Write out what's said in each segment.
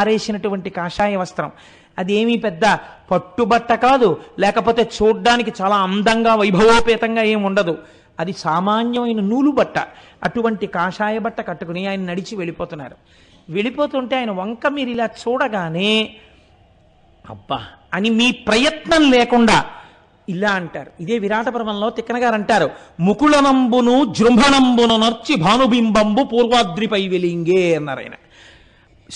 ఆరేసినటువంటి కాషాయ వస్త్రం అదేమీ పెద్ద పట్టుబట్ట కాదు లేకపోతే చూడ్డానికి చాలా అందంగా వైభవోపేతంగా ఏమి ఉండదు అది సామాన్యమైన నూలు బట్ట అటువంటి కాషాయ బట్ట కట్టుకుని ఆయన నడిచి వెళ్ళిపోతున్నారు వెళ్ళిపోతుంటే ఆయన వంక మీరు ఇలా చూడగానే అబ్బా అని మీ ప్రయత్నం లేకుండా ఇలా అంటారు ఇదే విరాట పర్వంలో తిక్కనగారు అంటారు ముకుళనంబును జృంభనంబును నర్చి భానుబింబంబు పూర్వాద్రిపై వెలింగే అన్నారు ఆయన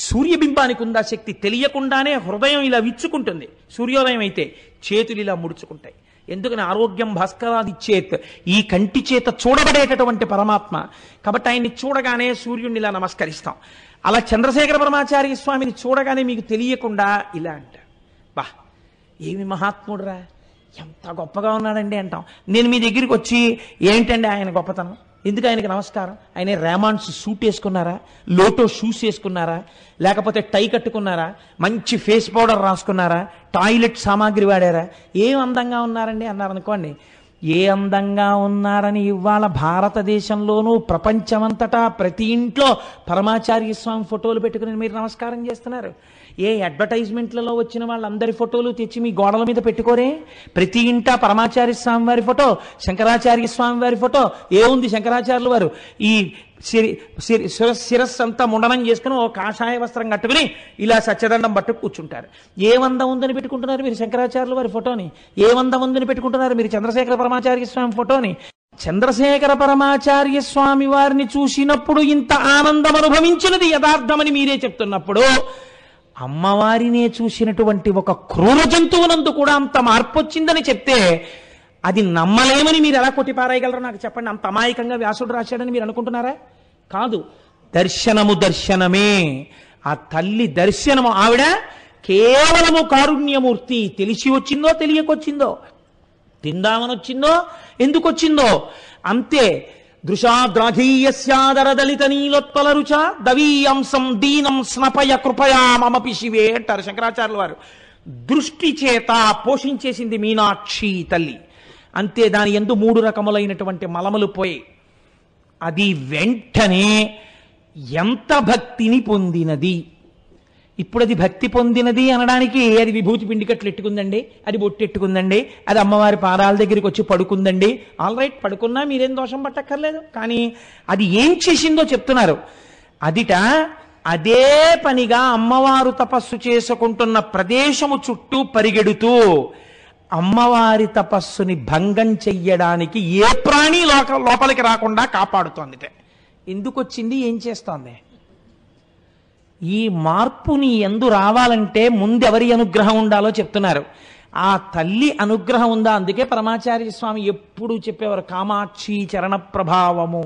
సూర్యబింబానికి ఉందా శక్తి తెలియకుండానే హృదయం ఇలా విచ్చుకుంటుంది సూర్యోదయం అయితే చేతులు ఇలా ముడుచుకుంటాయి ఎందుకని ఆరోగ్యం భాస్కరాది చేత్ ఈ కంటి చేత చూడబడేటటువంటి పరమాత్మ కాబట్టి ఆయన్ని చూడగానే సూర్యుడిని ఇలా నమస్కరిస్తాం అలా చంద్రశేఖర బ్రహ్మాచార్య స్వామిని చూడగానే మీకు తెలియకుండా ఇలా అంట బా ఏమి మహాత్ముడురా ఎంత గొప్పగా ఉన్నాడండి అంటాం నేను మీ దగ్గరికి వచ్చి ఏంటండి ఆయన గొప్పతనం ఎందుకు ఆయనకి నమస్కారం ఆయన రేమాన్స్ సూట్ వేసుకున్నారా లోటో షూస్ వేసుకున్నారా లేకపోతే టై కట్టుకున్నారా మంచి ఫేస్ పౌడర్ రాసుకున్నారా టాయిలెట్ సామాగ్రి వాడారా ఏం అందంగా ఉన్నారండి అన్నారనుకోండి ఏ అందంగా ఉన్నారని ఇవాళ భారతదేశంలోనూ ప్రపంచమంతటా ప్రతి ఇంట్లో పరమాచార్య స్వామి ఫోటోలు పెట్టుకుని మీరు నమస్కారం చేస్తున్నారు ఏ అడ్వర్టైజ్మెంట్లలో వచ్చిన వాళ్ళందరి ఫోటోలు తెచ్చి మీ గోడల మీద పెట్టుకోరే ప్రతి ఇంట పరమాచార్య స్వామి వారి ఫోటో శంకరాచార్య స్వామి వారి ఫోటో ఏముంది శంకరాచార్యులు వారు ఈ సిరి సిరి శిరస్సు అంతా ముండనం చేసుకుని ఓ కాషాయ వస్త్రం కట్టుకుని ఇలా సత్యదండం పట్టుకు కూర్చుంటారు ఏ వంద ఉందని పెట్టుకుంటున్నారు మీరు శంకరాచార్యులు వారి ఫోటోని ఏ వంద ఉందని పెట్టుకుంటున్నారు మీరు చంద్రశేఖర పరమాచార్య స్వామి ఫోటోని చంద్రశేఖర పరమాచార్య స్వామి వారిని చూసినప్పుడు ఇంత ఆనందం అనుభవించినది యథార్థమని మీరే చెప్తున్నప్పుడు అమ్మవారినే చూసినటువంటి ఒక క్రూర జంతువునందు కూడా అంత మార్పు వచ్చిందని చెప్తే అది నమ్మలేమని మీరు ఎలా కొట్టిపారాయగలరు నాకు చెప్పండి అంత అమాయకంగా వ్యాసుడు రాశాడని మీరు అనుకుంటున్నారా కాదు దర్శనము దర్శనమే ఆ తల్లి దర్శనము ఆవిడ కేవలము కారుణ్యమూర్తి తెలిసి వచ్చిందో తెలియకొచ్చిందో తిందామని వచ్చిందో అంతే దృశాద్రాఘీయస్యాదరదలిత నీలోత్పల రుచ దవీయంసం దీనం స్నపయ కృపయా మమపి శివే అంటారు శంకరాచార్యుల వారు దృష్టి చేత పోషించేసింది మీనాక్షి తల్లి అంతే దాని ఎందు మూడు రకములైనటువంటి మలములు పోయి అది వెంటనే ఎంత భక్తిని పొందినది ఇప్పుడు అది భక్తి పొందినది అనడానికి అది విభూతి పిండికట్లు ఎట్టుకుందండి అది బొట్టెట్టుకుందండి అది అమ్మవారి పాదాల దగ్గరికి వచ్చి పడుకుందండి ఆల్ రైట్ పడుకున్నా మీరేం దోషం పట్టక్కర్లేదు కానీ అది ఏం చేసిందో చెప్తున్నారు అదిట అదే పనిగా అమ్మవారు తపస్సు చేసుకుంటున్న ప్రదేశము చుట్టూ పరిగెడుతూ అమ్మవారి తపస్సుని భంగం చెయ్యడానికి ఏ ప్రాణి లోక లోపలికి రాకుండా కాపాడుతోంది ఎందుకు వచ్చింది ఏం చేస్తోంది ఈ మార్పు నీ ఎందు రావాలంటే ముందెవరి అనుగ్రహం ఉండాలో చెప్తున్నారు ఆ తల్లి అనుగ్రహం ఉందా అందుకే పరమాచార్య స్వామి ఎప్పుడు చెప్పేవారు కామాక్షి చరణ ప్రభావము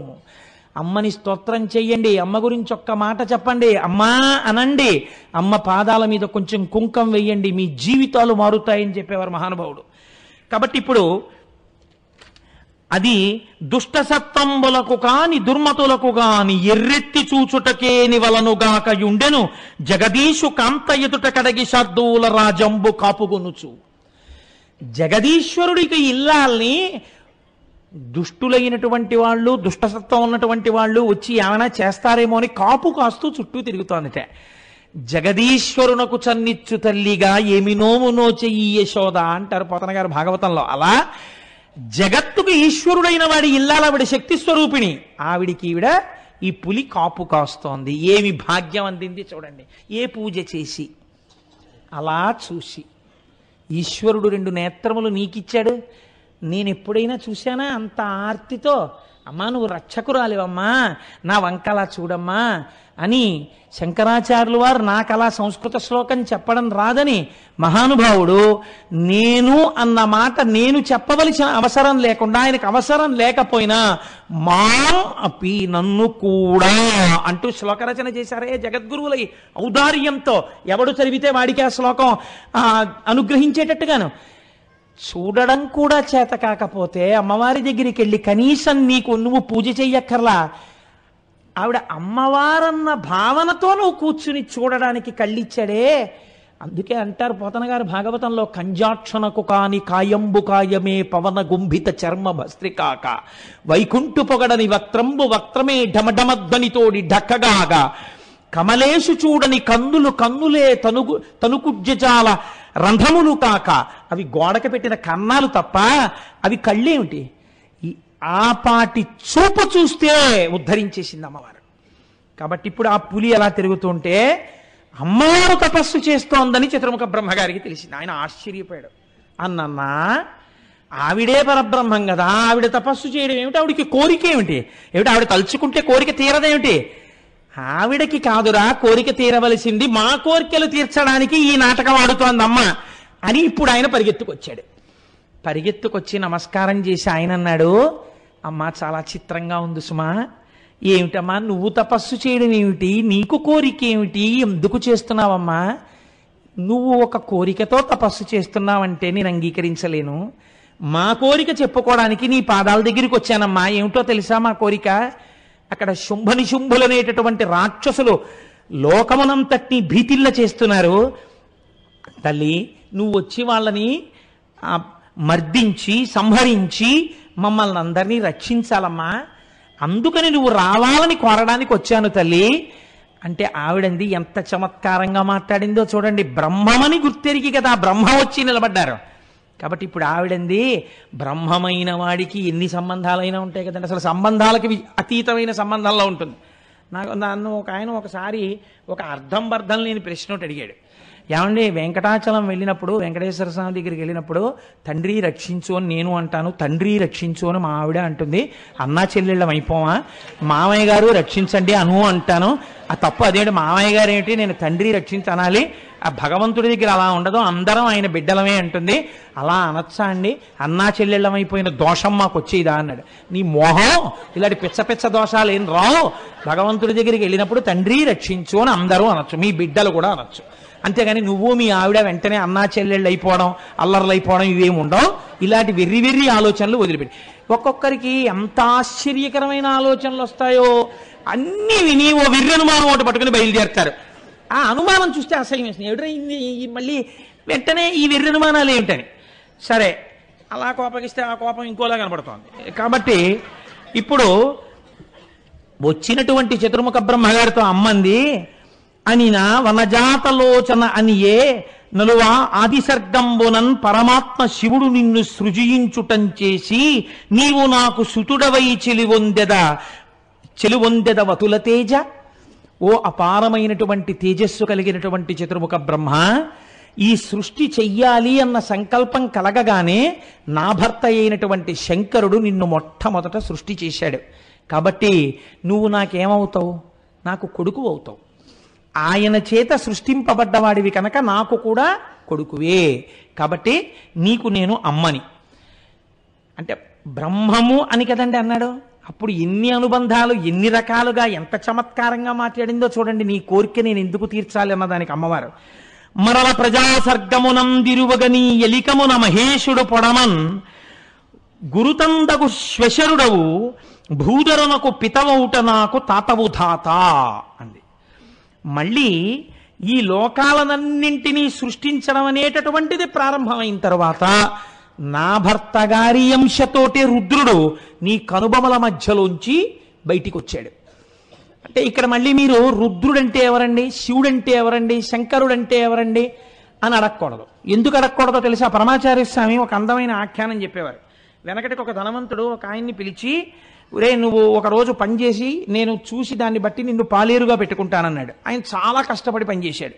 అమ్మని స్తోత్రం చెయ్యండి అమ్మ గురించి ఒక్క మాట చెప్పండి అమ్మా అనండి అమ్మ పాదాల మీద కొంచెం కుంకం వెయ్యండి మీ జీవితాలు మారుతాయని చెప్పేవారు మహానుభావుడు కాబట్టి ఇప్పుడు అది దుష్టసత్వంబులకు కాని దుర్మతులకు కాని ఎర్రెత్తి చూచుటకే నివలనుగాక యుండెను జగదీశు కాంత ఎదుట కడగి శర్దూల రాజంబు కాపుగొనుచు జగదీశ్వరుడికి ఇల్లాల్ని దుష్టులైనటువంటి వాళ్ళు దుష్టసత్వం ఉన్నటువంటి వాళ్ళు వచ్చి ఏమైనా చేస్తారేమో అని కాపు కాస్తూ చుట్టూ తిరుగుతోందిట జగదీశ్వరునకు చన్నిచ్చు తల్లిగా ఏమి నోము నోచెయ్యి యశోద అంటారు పోతన గారు భాగవతంలో అలా జగత్తుకు ఈశ్వరుడైన వాడి ఇల్లాలవిడ శక్తి స్వరూపిణి ఆవిడికి ఈవిడ ఈ పులి కాపు కాస్తోంది ఏమి భాగ్యం అందింది చూడండి ఏ పూజ చేసి అలా చూసి ఈశ్వరుడు రెండు నేత్రములు నీకిచ్చాడు నేను ఎప్పుడైనా చూశానా అంత ఆర్తితో అమ్మా నువ్వు రక్షకురాలివమ్మా నా వంకలా చూడమ్మా అని శంకరాచార్యులు వారు నాకు అలా సంస్కృత శ్లోకం చెప్పడం రాదని మహానుభావుడు నేను అన్న మాట నేను చెప్పవలసిన అవసరం లేకుండా ఆయనకు అవసరం లేకపోయినా మా అపి నన్ను కూడా అంటూ శ్లోక రచన చేశారే జగద్గురువులై ఔదార్యంతో ఎవడు చదివితే వాడికి ఆ శ్లోకం అనుగ్రహించేటట్టుగాను చూడడం కూడా చేత కాకపోతే అమ్మవారి దగ్గరికి వెళ్ళి కనీసం నీకు నువ్వు పూజ చెయ్యక్కర్లా ఆవిడ అమ్మవారన్న భావనతో నువ్వు కూర్చుని చూడడానికి కళ్ళిచ్చాడే అందుకే అంటారు పోతన గారు భాగవతంలో కంజాక్షణకు కాని కాయంబు కాయమే పవన గుంభిత చర్మ భస్త్రికాక వైకుంఠు పొగడని వక్త్రంబు వక్త్రమే ఢమఢమద్ధనితోడి ఢక్కగాగా కమలేషు చూడని కందులు కన్నులే తనుగు తనుకుజ్జజాల రంధ్రములు కాక అవి గోడకు పెట్టిన కన్నాలు తప్ప అవి కళ్ళేమిటి ఆ పాటి చూపు చూస్తే ఉద్ధరించేసింది అమ్మవారు కాబట్టి ఇప్పుడు ఆ పులి ఎలా తిరుగుతుంటే అమ్మవారు తపస్సు చేస్తోందని చతుర్ముఖ బ్రహ్మగారికి తెలిసింది ఆయన ఆశ్చర్యపోయాడు అన్నన్నా ఆవిడే పరబ్రహ్మం కదా ఆవిడ తపస్సు చేయడం ఏమిటి ఆవిడికి కోరిక ఏమిటి ఏమిటి ఆవిడ తలుచుకుంటే కోరిక తీరదేమిటి ఆవిడకి కాదురా కోరిక తీరవలసింది మా కోరికలు తీర్చడానికి ఈ నాటకం ఆడుతోందమ్మా అని ఇప్పుడు ఆయన పరిగెత్తుకొచ్చాడు పరిగెత్తుకొచ్చి నమస్కారం చేసి ఆయన అన్నాడు అమ్మా చాలా చిత్రంగా ఉంది సుమా ఏమిటమ్మా నువ్వు తపస్సు చేయడం ఏమిటి నీకు కోరిక ఏమిటి ఎందుకు చేస్తున్నావమ్మా నువ్వు ఒక కోరికతో తపస్సు చేస్తున్నావంటే నేను అంగీకరించలేను మా కోరిక చెప్పుకోవడానికి నీ పాదాల దగ్గరికి వచ్చానమ్మా ఏమిటో తెలుసా మా కోరిక అక్కడ శుంభనిశుంభులనేటటువంటి రాక్షసులు లోకమునంతటినీ భీతిల్ల చేస్తున్నారు తల్లి నువ్వు వచ్చి వాళ్ళని మర్దించి సంహరించి మమ్మల్ని అందరినీ రక్షించాలమ్మా అందుకని నువ్వు రావాలని కోరడానికి వచ్చాను తల్లి అంటే ఆవిడంది ఎంత చమత్కారంగా మాట్లాడిందో చూడండి బ్రహ్మమని గుర్తెరిగి కదా బ్రహ్మ వచ్చి నిలబడ్డారు కాబట్టి ఇప్పుడు ఆవిడంది బ్రహ్మమైన వాడికి ఎన్ని సంబంధాలైనా ఉంటాయి కదండి అసలు సంబంధాలకి అతీతమైన సంబంధాల్లో ఉంటుంది నాకు నన్ను ఒక ఆయన ఒకసారి ఒక అర్థం బర్ధం లేని ప్రశ్న ఒకటి అడిగాడు ఏమండి వెంకటాచలం వెళ్ళినప్పుడు వెంకటేశ్వర స్వామి దగ్గరికి వెళ్ళినప్పుడు తండ్రి రక్షించు అని నేను అంటాను తండ్రి రక్షించు అని మా ఆవిడ అంటుంది అన్నా చెల్లెళ్ళం అయిపోవా మామయ్య గారు రక్షించండి అను అంటాను ఆ తప్పు అదేంటి మామయ్య గారు ఏంటి నేను తండ్రి రక్షించనాలి ఆ భగవంతుడి దగ్గర అలా ఉండదు అందరం ఆయన బిడ్డలమే అంటుంది అలా అనొచ్చా అండి అన్నా చెల్లెళ్ళం అయిపోయిన దోషం మాకు వచ్చేదా అన్నాడు నీ మోహం ఇలాంటి పిచ్చ పిచ్చ దోషాలు ఏం రావు భగవంతుడి దగ్గరికి వెళ్ళినప్పుడు తండ్రి రక్షించు అని అందరూ అనొచ్చు మీ బిడ్డలు కూడా అనొచ్చు అంతేగాని నువ్వు మీ ఆవిడ వెంటనే అన్నా చెల్లెళ్ళు అయిపోవడం అల్లర్లు అయిపోవడం ఇవేమి ఉండవు ఇలాంటి వెర్రి వెర్రి ఆలోచనలు వదిలిపెట్టి ఒక్కొక్కరికి ఎంత ఆశ్చర్యకరమైన ఆలోచనలు వస్తాయో అన్నీ విని ఓ వెర్రి అనుమానం ఒకటి పట్టుకుని బయలుదేరుతారు ఆ అనుమానం చూస్తే అసహ్యం వేస్తుంది ఎవడైంది మళ్ళీ వెంటనే ఈ వెర్రి అనుమానాలు ఏమిటని సరే అలా కోపగిస్తే ఆ కోపం ఇంకోలా కనబడుతోంది కాబట్టి ఇప్పుడు వచ్చినటువంటి చతుర్ముఖ బ్రహ్మగారితో అమ్మంది అనిన వనజాతలోచన అనియే నలువా ఆదిసర్గంబునన్ పరమాత్మ శివుడు నిన్ను సృజించుటం చేసి నీవు నాకు సుతుడవై చెలివొందెద చెలివొందెద వతుల తేజ ఓ అపారమైనటువంటి తేజస్సు కలిగినటువంటి చతుర్ముఖ బ్రహ్మ ఈ సృష్టి చెయ్యాలి అన్న సంకల్పం కలగగానే నా భర్త అయినటువంటి శంకరుడు నిన్ను మొట్టమొదట సృష్టి చేశాడు కాబట్టి నువ్వు నాకేమవుతావు నాకు కొడుకు అవుతావు ఆయన చేత సృష్టింపబడ్డవాడివి కనుక నాకు కూడా కొడుకువే కాబట్టి నీకు నేను అమ్మని అంటే బ్రహ్మము అని కదండి అన్నాడు అప్పుడు ఎన్ని అనుబంధాలు ఎన్ని రకాలుగా ఎంత చమత్కారంగా మాట్లాడిందో చూడండి నీ కోరిక నేను ఎందుకు తీర్చాలి అన్నదానికి అమ్మవారు మరల ప్రజాసర్గమునందిరువగని ఎలికమున మహేషుడు పొడమన్ గురుతందగు శ్వశరుడవు భూధరునకు పితవౌట నాకు తాతవు ధాత అంది మళ్ళీ ఈ లోకాలనన్నింటినీ సృష్టించడం అనేటటువంటిది ప్రారంభమైన తర్వాత నా భర్త గారి అంశతోటే రుద్రుడు నీ కనుబమల మధ్యలోంచి బయటికి వచ్చాడు అంటే ఇక్కడ మళ్ళీ మీరు రుద్రుడంటే ఎవరండి శివుడంటే ఎవరండి శంకరుడంటే ఎవరండి అని అడగకూడదు ఎందుకు అడగకూడదో తెలుసా పరమాచార్య స్వామి ఒక అందమైన ఆఖ్యానం చెప్పేవారు వెనకటికి ఒక ధనవంతుడు ఒక ఆయన్ని పిలిచి రే నువ్వు ఒకరోజు పనిచేసి నేను చూసి దాన్ని బట్టి నిన్ను పాలేరుగా పెట్టుకుంటానన్నాడు ఆయన చాలా కష్టపడి పనిచేశాడు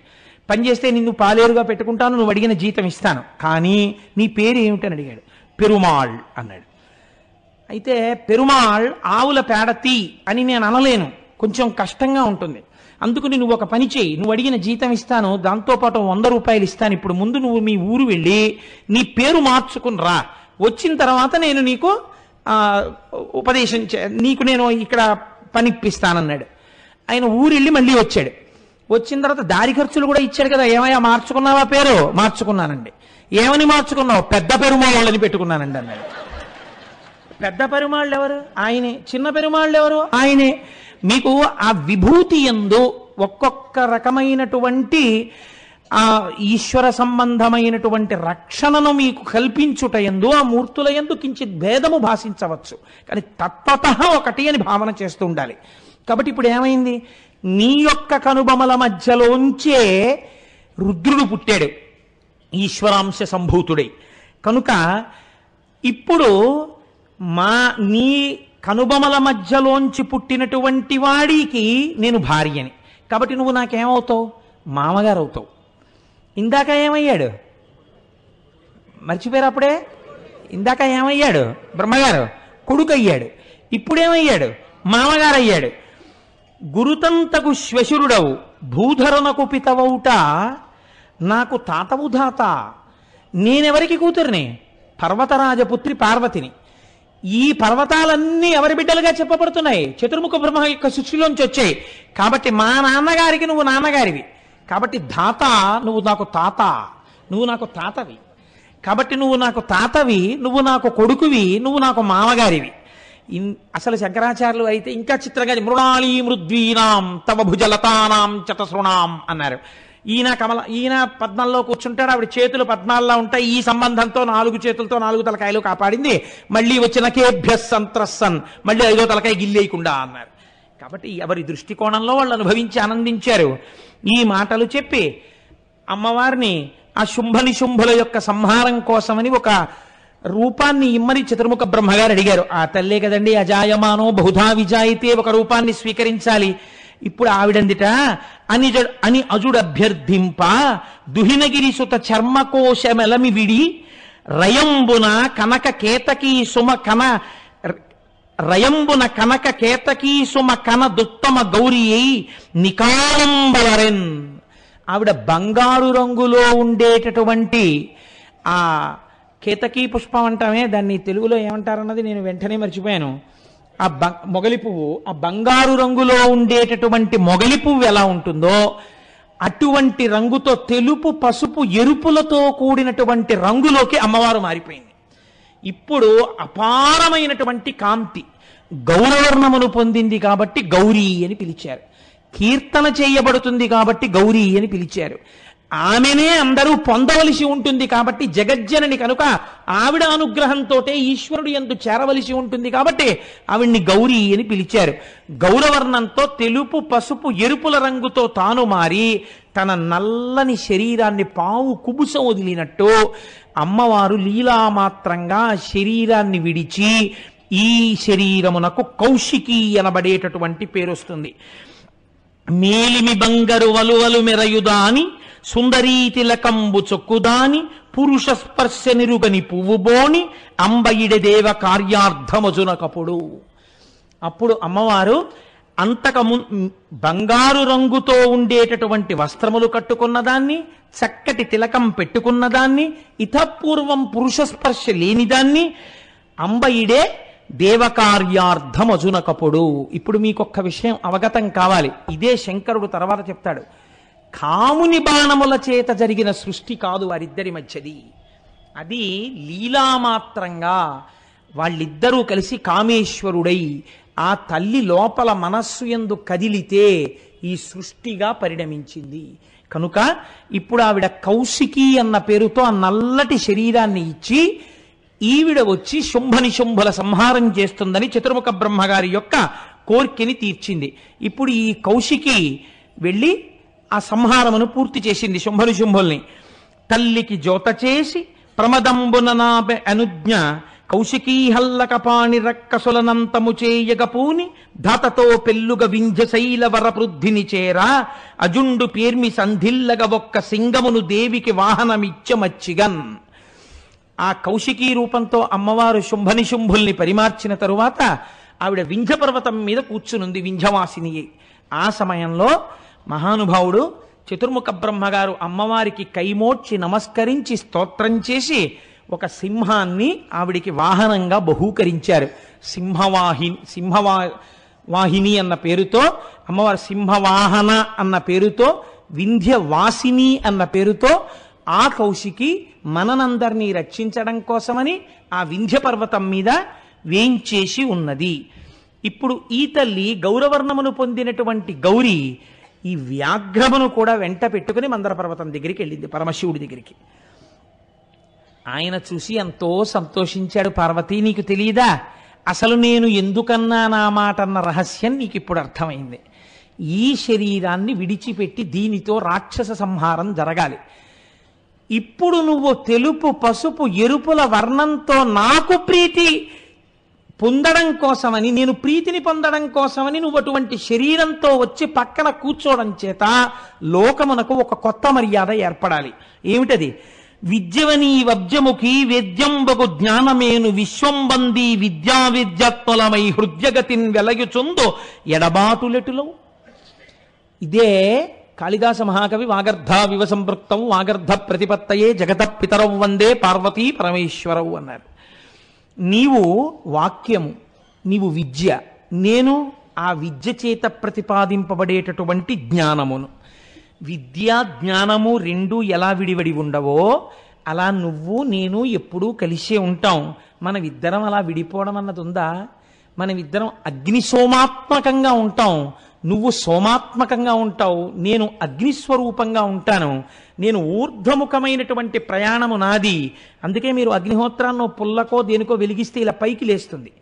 పనిచేస్తే నిన్ను పాలేరుగా పెట్టుకుంటాను నువ్వు అడిగిన జీతం ఇస్తాను కానీ నీ పేరు ఏమిటని అడిగాడు పెరుమాళ్ అన్నాడు అయితే పెరుమాళ్ ఆవుల పేడ అని నేను అనలేను కొంచెం కష్టంగా ఉంటుంది అందుకని నువ్వు ఒక పని చేయి నువ్వు అడిగిన జీతం ఇస్తాను దాంతోపాటు వంద రూపాయలు ఇస్తాను ఇప్పుడు ముందు నువ్వు మీ ఊరు వెళ్ళి నీ పేరు మార్చుకుని రా వచ్చిన తర్వాత నేను నీకు ఉపదేశం నీకు నేను ఇక్కడ పనిప్పిస్తానన్నాడు ఆయన ఊరెళ్ళి మళ్ళీ వచ్చాడు వచ్చిన తర్వాత దారి ఖర్చులు కూడా ఇచ్చాడు కదా ఏమయ్యా మార్చుకున్నావా పేరు మార్చుకున్నానండి ఏమని మార్చుకున్నావు పెద్ద పెరుమాళ్ళని పెట్టుకున్నానండి అన్నాడు పెద్ద పెరుమాళ్ళు ఎవరు ఆయనే చిన్న పెరుమాళ్ళు ఎవరు ఆయనే మీకు ఆ విభూతి ఎందు ఒక్కొక్క రకమైనటువంటి ఆ ఈశ్వర సంబంధమైనటువంటి రక్షణను మీకు కల్పించుట ఎందు ఆ మూర్తుల ఎందు కించిత్ భేదము భాషించవచ్చు కానీ తత్వత ఒకటి అని భావన చేస్తూ ఉండాలి కాబట్టి ఇప్పుడు ఏమైంది నీ యొక్క కనుబమల మధ్యలోంచే రుద్రుడు పుట్టాడు ఈశ్వరాంశ సంభూతుడై కనుక ఇప్పుడు మా నీ కనుబమల మధ్యలోంచి పుట్టినటువంటి వాడికి నేను భార్యని కాబట్టి నువ్వు నాకేమవుతావు మామగారు అవుతావు ఇందాక ఏమయ్యాడు మర్చిపోయారు అప్పుడే ఇందాక ఏమయ్యాడు బ్రహ్మగారు కొడుకు అయ్యాడు ఇప్పుడేమయ్యాడు మామగారు అయ్యాడు గురుతంతకు శ్వశురుడవు భూధరునకు పితవౌట నాకు తాతవు తాత నేనెవరికి కూతురిని పర్వతరాజపుత్రి పార్వతిని ఈ పర్వతాలన్నీ ఎవరి బిడ్డలుగా చెప్పబడుతున్నాయి చతుర్ముఖ బ్రహ్మ యొక్క సృష్టిలోంచి వచ్చాయి కాబట్టి మా నాన్నగారికి నువ్వు నాన్నగారివి కాబట్టి దాత నువ్వు నాకు తాత నువ్వు నాకు తాతవి కాబట్టి నువ్వు నాకు తాతవి నువ్వు నాకు కొడుకువి నువ్వు నాకు మామగారివి అసలు శంకరాచార్యులు అయితే ఇంకా చిత్రంగా మృణాళీ మృద్వీనాం తవ భుజలతానాం చతసృణాం అన్నారు ఈయన కమల ఈయన పద్మంలో కూర్చుంటాడు ఆవిడ చేతులు పద్మాల్లో ఉంటాయి ఈ సంబంధంతో నాలుగు చేతులతో నాలుగు తలకాయలు కాపాడింది మళ్ళీ వచ్చిన కేభ్యస్ సంత్రస్సన్ మళ్ళీ ఐదో తలకాయ గిల్లేయకుండా అన్నారు కాబట్టి ఎవరి దృష్టికోణంలో వాళ్ళు అనుభవించి ఆనందించారు ఈ మాటలు చెప్పి అమ్మవారిని ఆ శుంభని శుంభుల యొక్క సంహారం కోసమని ఒక రూపాన్ని ఇమ్మని చతుర్ముఖ బ్రహ్మగారు అడిగారు ఆ తల్లే కదండి అజాయమానో బహుధా విజాయితే ఒక రూపాన్ని స్వీకరించాలి ఇప్పుడు ఆవిడందిట అని అని అజుడభ్యర్థింప దుహినగిరి సుత చర్మకోశమెలమి విడి రయంబున కనక కేతకీ సుమ కన రయంబున కనక కేతకీసుమ కన దుత్తమ గౌరియై నికాలంబలరెన్ ఆవిడ బంగారు రంగులో ఉండేటటువంటి ఆ కేతకీ పుష్పం అంటామే దాన్ని తెలుగులో ఏమంటారన్నది నేను వెంటనే మర్చిపోయాను ఆ బ మొగలి పువ్వు ఆ బంగారు రంగులో ఉండేటటువంటి మొగలి పువ్వు ఎలా ఉంటుందో అటువంటి రంగుతో తెలుపు పసుపు ఎరుపులతో కూడినటువంటి రంగులోకి అమ్మవారు మారిపోయింది ఇప్పుడు అపారమైనటువంటి కాంతి గౌరవర్ణమును పొందింది కాబట్టి గౌరీ అని పిలిచారు కీర్తన చేయబడుతుంది కాబట్టి గౌరీ అని పిలిచారు ఆమెనే అందరూ పొందవలసి ఉంటుంది కాబట్టి జగజ్జనని కనుక ఆవిడ అనుగ్రహంతో ఈశ్వరుడు ఎందు చేరవలసి ఉంటుంది కాబట్టి ఆవిడ్ని గౌరీ అని పిలిచారు గౌరవర్ణంతో తెలుపు పసుపు ఎరుపుల రంగుతో తాను మారి తన నల్లని శరీరాన్ని పావు కుబుసం వదిలినట్టు అమ్మవారు లీలామాత్రంగా శరీరాన్ని విడిచి ఈ శరీరమునకు కౌశికి అనబడేటటువంటి పేరొస్తుంది మేలిమి బంగరు వలువలు మెరయుదాని సుందరీతిలకంబు చొక్కుదాని పురుష స్పర్శ నిరుగని పువ్వుబోని దేవ కార్యార్థమజునకపుడు అప్పుడు అమ్మవారు అంతకము బంగారు రంగుతో ఉండేటటువంటి వస్త్రములు కట్టుకున్నదాన్ని చక్కటి తిలకం పెట్టుకున్నదాన్ని ఇతపూర్వం పురుషస్పర్శ లేనిదాన్ని అంబయిడే దేవకార్యార్థమజునకపుడు ఇప్పుడు మీకొక్క విషయం అవగతం కావాలి ఇదే శంకరుడు తర్వాత చెప్తాడు కాముని బాణముల చేత జరిగిన సృష్టి కాదు వారిద్దరి మధ్యది అది లీలామాత్రంగా వాళ్ళిద్దరూ కలిసి కామేశ్వరుడై ఆ తల్లి లోపల మనస్సు ఎందు కదిలితే ఈ సృష్టిగా పరిణమించింది కనుక ఇప్పుడు ఆవిడ కౌశికి అన్న పేరుతో ఆ నల్లటి శరీరాన్ని ఇచ్చి ఈవిడ వచ్చి శుంభుల సంహారం చేస్తుందని చతుర్ముఖ బ్రహ్మగారి యొక్క కోర్కెని తీర్చింది ఇప్పుడు ఈ కౌశికి వెళ్ళి ఆ సంహారమును పూర్తి చేసింది శుంభుల్ని తల్లికి జోత చేసి ప్రమదంబున అనుజ్ఞ కౌశికీహల్లకపాణి రక్కసులనంతము చేయగపూని ధతతో పెల్లుగ వింధ్యశైల వరపృద్ధిని చేరా అజుండు పేర్మి సంధిల్లగ ఒక్క సింగమును దేవికి వాహనమిచ్చమచ్చిగన్ ఆ కౌశికీ రూపంతో అమ్మవారు శుంభనిశుంభుల్ని పరిమార్చిన తరువాత ఆవిడ వింధ్య పర్వతం మీద కూర్చునుంది వింధ్యవాసిని ఆ సమయంలో మహానుభావుడు చతుర్ముఖ బ్రహ్మగారు అమ్మవారికి కైమోడ్చి నమస్కరించి స్తోత్రం చేసి ఒక సింహాన్ని ఆవిడికి వాహనంగా బహూకరించారు సింహవాహిని సింహవా వాహిని అన్న పేరుతో అమ్మవారు సింహవాహన అన్న పేరుతో వింధ్య వాసిని అన్న పేరుతో ఆ కౌశికి మననందరినీ రక్షించడం కోసమని ఆ వింధ్య పర్వతం మీద వేయించేసి ఉన్నది ఇప్పుడు ఈ తల్లి గౌరవర్ణమును పొందినటువంటి గౌరీ ఈ వ్యాఘ్రమును కూడా వెంట పెట్టుకుని మందర పర్వతం దగ్గరికి వెళ్ళింది పరమశివుడి దగ్గరికి ఆయన చూసి ఎంతో సంతోషించాడు పార్వతి నీకు తెలియదా అసలు నేను ఎందుకన్నా నా మాట అన్న రహస్యం నీకు ఇప్పుడు అర్థమైంది ఈ శరీరాన్ని విడిచిపెట్టి దీనితో రాక్షస సంహారం జరగాలి ఇప్పుడు నువ్వు తెలుపు పసుపు ఎరుపుల వర్ణంతో నాకు ప్రీతి పొందడం కోసమని నేను ప్రీతిని పొందడం కోసమని నువ్వు అటువంటి శరీరంతో వచ్చి పక్కన కూర్చోవడం చేత లోకమునకు ఒక కొత్త మర్యాద ఏర్పడాలి ఏమిటది విద్యవనీ విద్యవనీవబ్జముఖి వేద్యంబగు జ్ఞానమేను విశ్వంబందీ విద్యా విద్యాత్మలమై హృద్యగతిన్ వెలయుచుందు ఎడబాటులెటులో ఇదే కాళిదాస మహాకవి వాగర్ధ వివ సంపృక్తం వాగర్ధ ప్రతిపత్తయే జగత పితరవు వందే పార్వతీ పరమేశ్వరవు అన్నారు నీవు వాక్యము నీవు విద్య నేను ఆ విద్య చేత ప్రతిపాదింపబడేటటువంటి జ్ఞానమును విద్య జ్ఞానము రెండు ఎలా విడివడి ఉండవో అలా నువ్వు నేను ఎప్పుడూ కలిసే ఉంటాం మనమిద్దరం అలా విడిపోవడం అన్నది ఉందా మనమిద్దరం అగ్ని సోమాత్మకంగా ఉంటాం నువ్వు సోమాత్మకంగా ఉంటావు నేను అగ్నిస్వరూపంగా ఉంటాను నేను ఊర్ధముఖమైనటువంటి ప్రయాణము నాది అందుకే మీరు అగ్నిహోత్రాన్ని పుల్లకో దేనికో వెలిగిస్తే ఇలా పైకి లేస్తుంది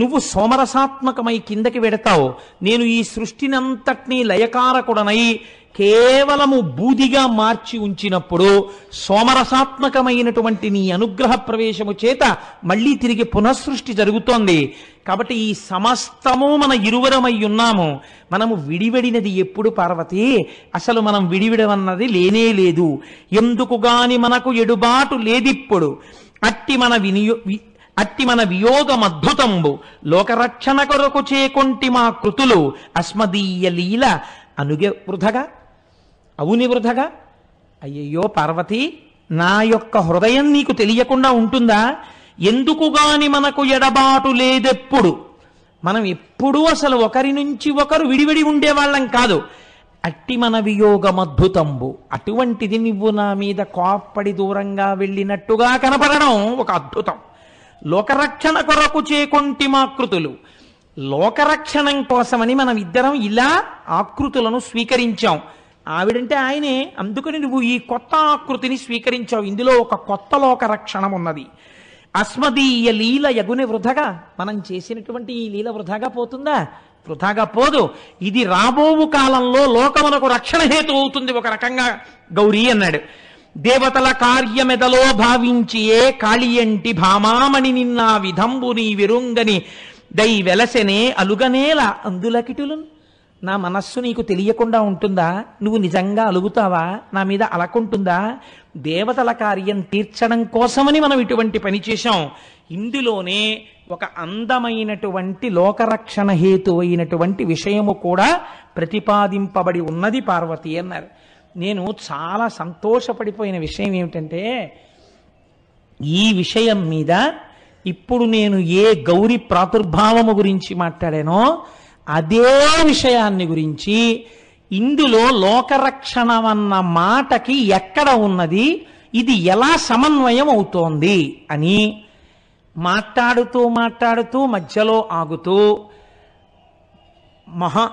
నువ్వు సోమరసాత్మకమై కిందకి వెడతావు నేను ఈ సృష్టినంతటినీ లయకారకుడనై కేవలము బూదిగా మార్చి ఉంచినప్పుడు సోమరసాత్మకమైనటువంటి నీ అనుగ్రహ ప్రవేశము చేత మళ్ళీ తిరిగి పునఃసృష్టి జరుగుతోంది కాబట్టి ఈ సమస్తము మన ఇరువరమై ఉన్నాము మనము విడివడినది ఎప్పుడు పార్వతి అసలు మనం విడివిడమన్నది లేనే లేదు ఎందుకు గాని మనకు ఎడుబాటు లేదిప్పుడు అట్టి మన వినియో అట్టి మన అద్భుతంబు లోకరక్షణ కొరకు చేకొంటి మా కృతులు అస్మదీయ లీల అనుగే వృధగా అవుని వృధగా అయ్యయ్యో పార్వతి నా యొక్క హృదయం నీకు తెలియకుండా ఉంటుందా ఎందుకు గాని మనకు ఎడబాటు లేదెప్పుడు మనం ఎప్పుడూ అసలు ఒకరి నుంచి ఒకరు విడివిడి ఉండేవాళ్ళం కాదు అట్టి మన వియోగం అద్భుతంబు అటువంటిది నువ్వు నా మీద కోప్పడి దూరంగా వెళ్ళినట్టుగా కనపడడం ఒక అద్భుతం లోకరక్షణ కొరకు చేకొంటి మాకృతులు లోకరక్షణం కోసమని మనం ఇద్దరం ఇలా ఆకృతులను స్వీకరించాం ఆవిడంటే ఆయనే అందుకని నువ్వు ఈ కొత్త ఆకృతిని స్వీకరించావు ఇందులో ఒక కొత్త లోక రక్షణం ఉన్నది అస్మదీయ లీల యగుని వృధగా మనం చేసినటువంటి ఈ లీల వృధాగా పోతుందా వృధాగా పోదు ఇది రాబోవు కాలంలో లోకమునకు రక్షణ హేతు అవుతుంది ఒక రకంగా గౌరీ అన్నాడు దేవతల కార్యమెదలో ఏ కాళియంటి భామామణి నిన్న విధంబుని విరుంగని దై వెలసెనే అలుగనేలా అందులకిటులు నా మనస్సు నీకు తెలియకుండా ఉంటుందా నువ్వు నిజంగా అలుగుతావా నా మీద అలకుంటుందా దేవతల కార్యం తీర్చడం కోసమని మనం ఇటువంటి పని చేశాం ఇందులోనే ఒక అందమైనటువంటి లోకరక్షణ హేతు అయినటువంటి విషయము కూడా ప్రతిపాదింపబడి ఉన్నది పార్వతి అన్నారు నేను చాలా సంతోషపడిపోయిన విషయం ఏమిటంటే ఈ విషయం మీద ఇప్పుడు నేను ఏ గౌరీ ప్రాతుర్భావము గురించి మాట్లాడానో అదే విషయాన్ని గురించి ఇందులో లోకరక్షణమన్న మాటకి ఎక్కడ ఉన్నది ఇది ఎలా సమన్వయం అవుతోంది అని మాట్లాడుతూ మాట్లాడుతూ మధ్యలో ఆగుతూ మహా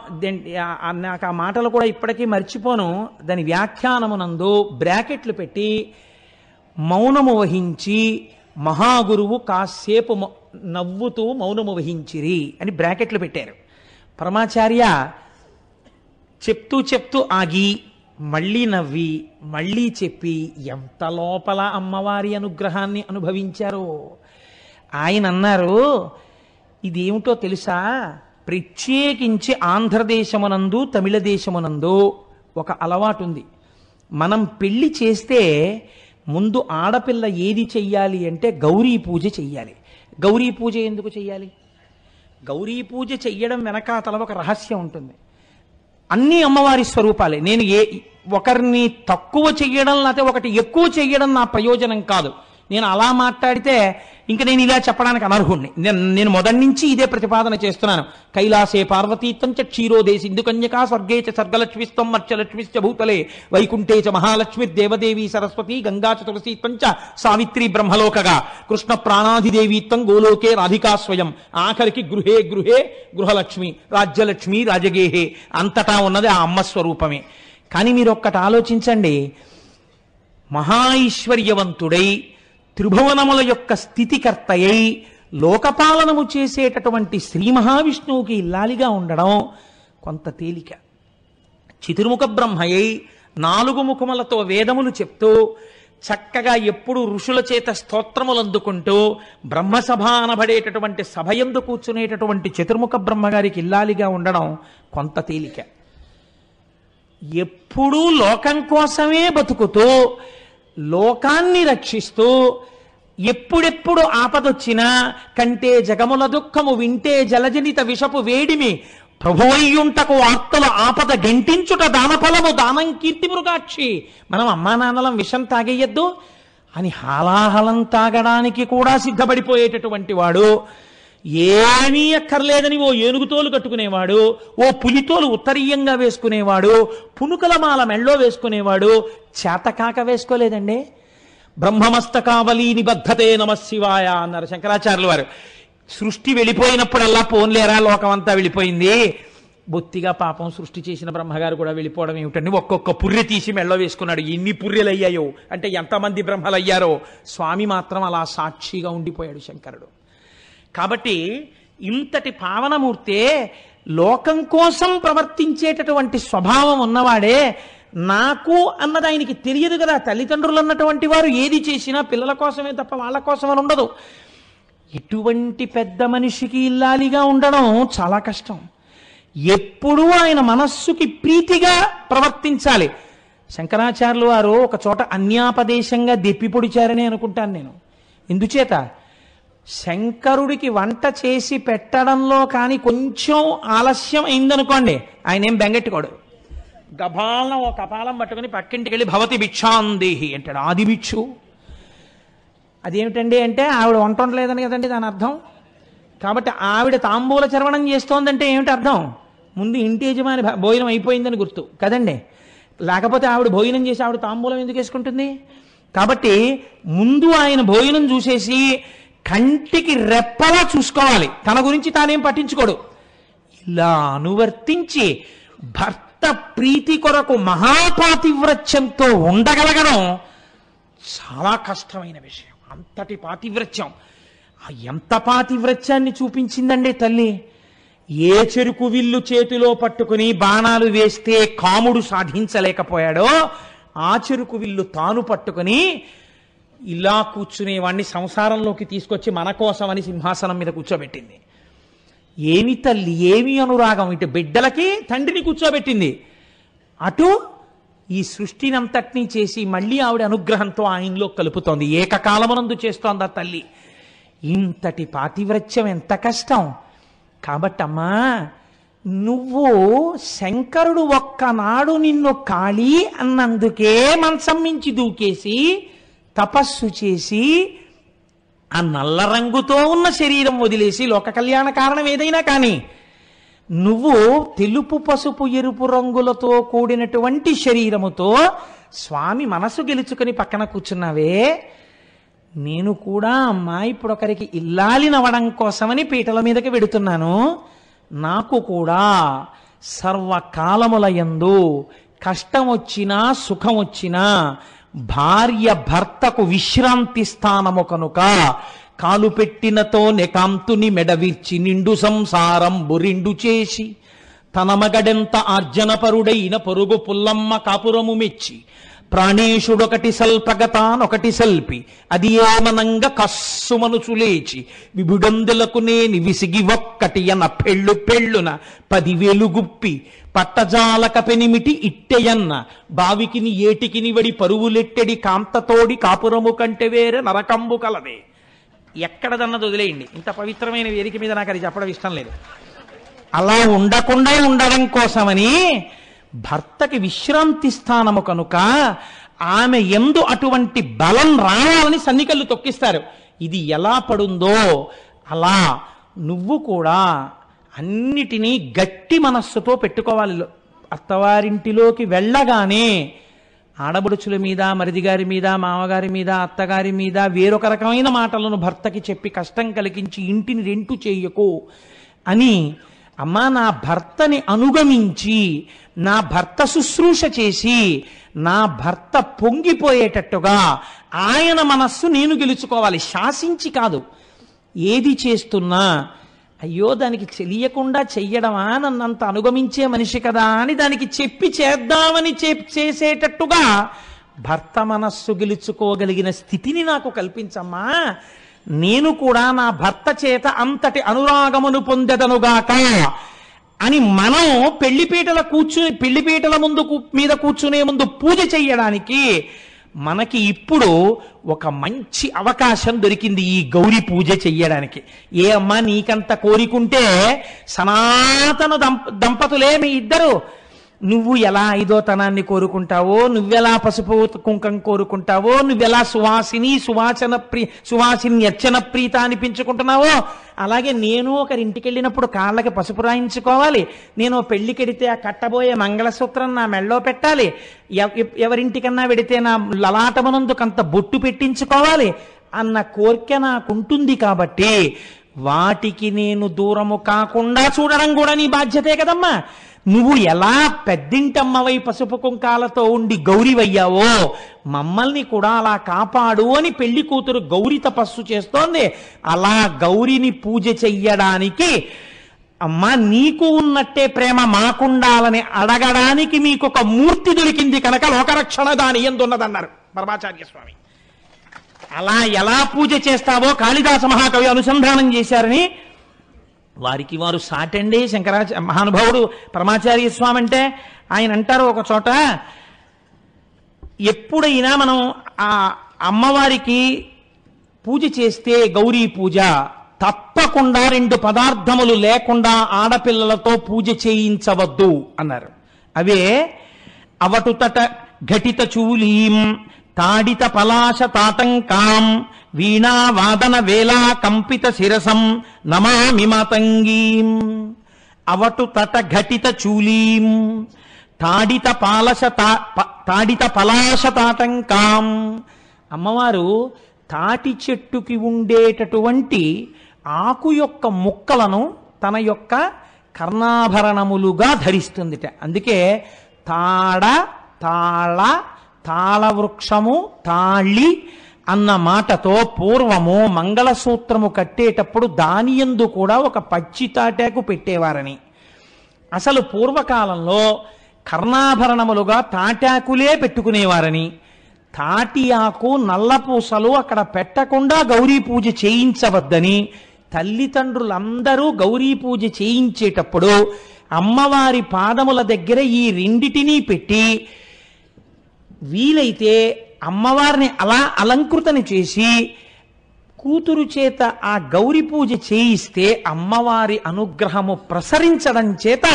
నాకు ఆ మాటలు కూడా ఇప్పటికీ మర్చిపోను దాని వ్యాఖ్యానమునందు బ్రాకెట్లు పెట్టి మౌనము వహించి మహాగురువు కాసేపు నవ్వుతూ మౌనము వహించిరి అని బ్రాకెట్లు పెట్టారు పరమాచార్య చెప్తూ చెప్తూ ఆగి మళ్ళీ నవ్వి మళ్ళీ చెప్పి ఎంత లోపల అమ్మవారి అనుగ్రహాన్ని అనుభవించారో ఆయన అన్నారు ఇదేమిటో తెలుసా ప్రత్యేకించి ఆంధ్రదేశమునందు తమిళ దేశమునందు ఒక అలవాటు ఉంది మనం పెళ్లి చేస్తే ముందు ఆడపిల్ల ఏది చెయ్యాలి అంటే గౌరీ పూజ చెయ్యాలి గౌరీ పూజ ఎందుకు చెయ్యాలి గౌరీ పూజ చెయ్యడం వెనకాతల ఒక రహస్యం ఉంటుంది అన్ని అమ్మవారి స్వరూపాలే నేను ఏ ఒకరిని తక్కువ చెయ్యడం లేకపోతే ఒకటి ఎక్కువ చెయ్యడం నా ప్రయోజనం కాదు నేను అలా మాట్లాడితే ఇంకా నేను ఇలా చెప్పడానికి అనర్హుణ్ణి నేను నేను మొదటి నుంచి ఇదే ప్రతిపాదన చేస్తున్నాను కైలాసే చ క్షీరోదేశి ఇందుకన్యకా స్వర్గే చ సర్గలక్ష్మిస్తం మర్చలక్ష్మిశ్చ భూతలే వైకుంఠే చ మహాలక్ష్మి దేవదేవి సరస్వతి గంగా చ సావిత్రి బ్రహ్మలోకగా కృష్ణ ప్రాణాధిదేవీత్వం గోలోకే రాధికాస్వయం ఆఖరికి గృహే గృహే గృహలక్ష్మి రాజ్యలక్ష్మి రాజగేహే అంతటా ఉన్నది ఆ అమ్మ స్వరూపమే కానీ మీరు ఒక్కటి ఆలోచించండి మహా ఐశ్వర్యవంతుడై త్రిభువనముల యొక్క స్థితికర్తయ్యై లోకపాలనము చేసేటటువంటి శ్రీ మహావిష్ణువుకి ఇల్లాలిగా ఉండడం కొంత తేలిక చతుర్ముఖ బ్రహ్మయ్యై నాలుగు ముఖములతో వేదములు చెప్తూ చక్కగా ఎప్పుడు ఋషుల చేత స్తోత్రములు అందుకుంటూ బ్రహ్మసభ అనబడేటటువంటి ఎందు కూర్చునేటటువంటి చతుర్ముఖ బ్రహ్మగారికి ఇల్లాలిగా ఉండడం కొంత తేలిక ఎప్పుడూ లోకం కోసమే బతుకుతూ లోకాన్ని రక్షిస్తూ ఎప్పుడెప్పుడు ఆపదొచ్చినా కంటే జగముల దుఃఖము వింటే జలజనిత విషపు వేడిమి ప్రభువయ్యుంటకు ఆప్తల ఆపద గంటించుట దానఫలము దానం కీర్తి మృగాక్షి మనం అమ్మా నాన్నలం విషం తాగేయద్దు అని హాలాహలం తాగడానికి కూడా సిద్ధపడిపోయేటటువంటి వాడు ఏమీ ఎక్కర్లేదని ఓ ఏనుగుతోలు కట్టుకునేవాడు ఓ పులితోలు ఉత్తరీయంగా వేసుకునేవాడు పునుకల మాల మెళ్ళో వేసుకునేవాడు చేతకాక వేసుకోలేదండి బ్రహ్మమస్తకావలి నిబద్ధతే శివాయ అన్నారు శంకరాచార్యులు వారు సృష్టి వెళ్ళిపోయినప్పుడల్లా పోన్లేరా లోకం అంతా వెళ్ళిపోయింది బొత్తిగా పాపం సృష్టి చేసిన బ్రహ్మగారు కూడా వెళ్ళిపోవడం ఏమిటండి ఒక్కొక్క పుర్రె తీసి మెళ్ళ వేసుకున్నాడు ఎన్ని పుర్రెలు అయ్యాయో అంటే ఎంతమంది బ్రహ్మలయ్యారో స్వామి మాత్రం అలా సాక్షిగా ఉండిపోయాడు శంకరుడు కాబట్టి ఇంతటి పావనమూర్తే లోకం కోసం ప్రవర్తించేటటువంటి స్వభావం ఉన్నవాడే నాకు అన్నది ఆయనకి తెలియదు కదా తల్లిదండ్రులు అన్నటువంటి వారు ఏది చేసినా పిల్లల కోసమే తప్ప వాళ్ళ కోసం అని ఉండదు ఎటువంటి పెద్ద మనిషికి ఇల్లాలిగా ఉండడం చాలా కష్టం ఎప్పుడూ ఆయన మనస్సుకి ప్రీతిగా ప్రవర్తించాలి శంకరాచార్యులు వారు ఒక చోట అన్యాపదేశంగా దెప్పి పొడిచారని అనుకుంటాను నేను ఎందుచేత శంకరుడికి వంట చేసి పెట్టడంలో కానీ కొంచెం ఆలస్యం అయిందనుకోండి ఆయన ఏం బెంగెట్టుకోడు గభాలను ఓ కపాలం పట్టుకుని పక్కింటికి వెళ్ళి భవతి భిక్షాందేహి అంటాడు ఆది భిక్షు అదేమిటండి అంటే ఆవిడ వంట ఉండలేదని కదండి దాని అర్థం కాబట్టి ఆవిడ తాంబూల చర్వణం చేస్తోందంటే ఏమిటి అర్థం ముందు ఇంటి యజమాని భోజనం అయిపోయిందని గుర్తు కదండి లేకపోతే ఆవిడ భోజనం చేసి ఆవిడ తాంబూలం ఎందుకు వేసుకుంటుంది కాబట్టి ముందు ఆయన భోజనం చూసేసి కంటికి రెప్పలా చూసుకోవాలి తన గురించి తానేం పట్టించుకోడు ఇలా అనువర్తించి భర్త ప్రీతి కొరకు మహాపాతివ్రత్యంతో ఉండగలగడం చాలా కష్టమైన విషయం అంతటి పాతివ్రత్యం ఎంత పాతివ్రత్యాన్ని చూపించిందండి తల్లి ఏ చెరుకు విల్లు చేతిలో పట్టుకుని బాణాలు వేస్తే కాముడు సాధించలేకపోయాడో ఆ చెరుకు విల్లు తాను పట్టుకుని ఇలా కూర్చునేవాణ్ణి సంసారంలోకి తీసుకొచ్చి మన కోసమని సింహాసనం మీద కూర్చోబెట్టింది ఏమి తల్లి ఏమి అనురాగం ఇటు బిడ్డలకి తండ్రిని కూర్చోబెట్టింది అటు ఈ సృష్టినంతటినీ చేసి మళ్ళీ ఆవిడ అనుగ్రహంతో ఆయనలో కలుపుతోంది ఏకకాలమునందు చేస్తోంది ఆ తల్లి ఇంతటి పాతివ్రత్యం ఎంత కష్టం కాబట్టమ్మా నువ్వు శంకరుడు ఒక్కనాడు నిన్ను కాళీ అన్నందుకే మంచం మించి దూకేసి తపస్సు చేసి ఆ నల్ల రంగుతో ఉన్న శరీరం వదిలేసి లోక కళ్యాణ కారణం ఏదైనా కానీ నువ్వు తెలుపు పసుపు ఎరుపు రంగులతో కూడినటువంటి శరీరముతో స్వామి మనసు గెలుచుకుని పక్కన కూర్చున్నావే నేను కూడా అమ్మా ఇప్పుడు ఒకరికి ఇల్లాలినవ్వడం కోసమని పీటల మీదకి వెడుతున్నాను నాకు కూడా సర్వకాలముల ఎందు కష్టం వచ్చినా సుఖం వచ్చినా భార్య భర్తకు విశ్రాంతి స్థానము కనుక కాలు పెట్టినతో నెకాంతుని మెడవిర్చి నిండు సంసారం బురిండు చేసి తన మగడెంత ఆర్జనపరుడైన పొరుగు పుల్లమ్మ కాపురము మెచ్చి ప్రాణేశుడొకటి సల్పగతానొకటి సల్పి అది ఏమనంగ కస్సుమనుచులేచి విభుడందులకు నేని విసిగి ఒక్కటి అన పెళ్ళు పెళ్ళున పదివేలు గుప్పి పట్టజాలక పెనిమిటి ఇట్టెయన్న బావికిని ఏటికిని వడి పరువులెట్టెడి కాంతతోడి కాపురము కంటే వేరే నరకంబు కలదే ఎక్కడదన్నది వదిలేయండి ఇంత పవిత్రమైన వేదిక మీద నాకు అది చెప్పడం ఇష్టం లేదు అలా ఉండకుండా ఉండడం కోసమని భర్తకి విశ్రాంతి స్థానము కనుక ఆమె ఎందు అటువంటి బలం రావాలని సన్నికళ్ళు తొక్కిస్తారు ఇది ఎలా పడుందో అలా నువ్వు కూడా అన్నిటినీ గట్టి మనస్సుతో పెట్టుకోవాలి అత్తవారింటిలోకి వెళ్ళగానే ఆడబడుచుల మీద మరిదిగారి మీద మామగారి మీద అత్తగారి మీద వేరొక రకమైన మాటలను భర్తకి చెప్పి కష్టం కలిగించి ఇంటిని రెంటు చేయకు అని అమ్మా నా భర్తని అనుగమించి నా భర్త శుశ్రూష చేసి నా భర్త పొంగిపోయేటట్టుగా ఆయన మనస్సు నేను గెలుచుకోవాలి శాసించి కాదు ఏది చేస్తున్నా అయ్యో దానికి తెలియకుండా చెయ్యడమా నన్నంత అనుగమించే మనిషి కదా అని దానికి చెప్పి చేద్దామని చేసేటట్టుగా భర్త మనస్సు గెలుచుకోగలిగిన స్థితిని నాకు కల్పించమ్మా నేను కూడా నా భర్త చేత అంతటి అనురాగమును పొందెదనుగాక అని మనం పెళ్లిపీటల కూర్చు పెళ్లిపీటల ముందు మీద కూర్చునే ముందు పూజ చేయడానికి మనకి ఇప్పుడు ఒక మంచి అవకాశం దొరికింది ఈ గౌరీ పూజ చెయ్యడానికి ఏ అమ్మ నీకంత కోరికుంటే సనాతన దంపతులే మీ ఇద్దరు నువ్వు ఎలా ఐదోతనాన్ని కోరుకుంటావో నువ్వెలా పసుపు కుంకం కోరుకుంటావో నువ్వెలా సువాసిని సువాసన ప్రి సువాసిని అర్చన ప్రీత అనిపించుకుంటున్నావో అలాగే నేను ఒకరి ఇంటికి వెళ్ళినప్పుడు కాళ్ళకి పసుపు రాయించుకోవాలి నేను పెళ్లి వెడితే ఆ కట్టబోయే మంగళసూత్రం నా మెళ్ళో పెట్టాలి ఎవరింటికన్నా వెడితే నా అంత బొట్టు పెట్టించుకోవాలి అన్న కోరిక నాకుంటుంది కాబట్టి వాటికి నేను దూరము కాకుండా చూడడం కూడా నీ బాధ్యతే కదమ్మా నువ్వు ఎలా పెద్దింటమ్మవై పసుపు కుంకాలతో ఉండి గౌరివయ్యావో మమ్మల్ని కూడా అలా కాపాడు అని పెళ్లి కూతురు గౌరి తపస్సు చేస్తోంది అలా గౌరిని పూజ చెయ్యడానికి అమ్మా నీకు ఉన్నట్టే ప్రేమ మాకుండాలని అడగడానికి మీకు ఒక మూర్తి దొరికింది కనుక లోకరక్షణ దాని ఎందున్నదన్నారు పరమాచార్య స్వామి అలా ఎలా పూజ చేస్తావో కాళిదాస మహాకవి అనుసంధానం చేశారని వారికి వారు సాటండి శంకరాచ మహానుభావుడు పరమాచార్య స్వామి అంటే ఆయన అంటారు ఒక చోట ఎప్పుడైనా మనం ఆ అమ్మవారికి పూజ చేస్తే గౌరీ పూజ తప్పకుండా రెండు పదార్థములు లేకుండా ఆడపిల్లలతో పూజ చేయించవద్దు అన్నారు అవే అవటుతట ఘటిత చూలీం తాడిత పలాశ తాటంకాం వాదన వేలా కంపిత శిరసం నమామి మాతంగీం అవటు తట ఘటిత చూలీం తాడిత పాలశ తాడిత పలాశ తాటంకాం అమ్మవారు తాటి చెట్టుకి ఉండేటటువంటి ఆకు యొక్క ముక్కలను తన యొక్క కర్ణాభరణములుగా ధరిస్తుందిట అందుకే తాడ తాళ తాళవృక్షము తాళి అన్న మాటతో పూర్వము మంగళసూత్రము కట్టేటప్పుడు దాని ఎందు కూడా ఒక పచ్చి తాటాకు పెట్టేవారని అసలు పూర్వకాలంలో కర్ణాభరణములుగా తాటాకులే పెట్టుకునేవారని తాటియాకు నల్లపూసలు అక్కడ పెట్టకుండా గౌరీ పూజ చేయించవద్దని తల్లిదండ్రులందరూ గౌరీ పూజ చేయించేటప్పుడు అమ్మవారి పాదముల దగ్గర ఈ రెండిటినీ పెట్టి వీలైతే అమ్మవారిని అలా అలంకృతని చేసి కూతురు చేత ఆ గౌరీ పూజ చేయిస్తే అమ్మవారి అనుగ్రహము ప్రసరించడం చేత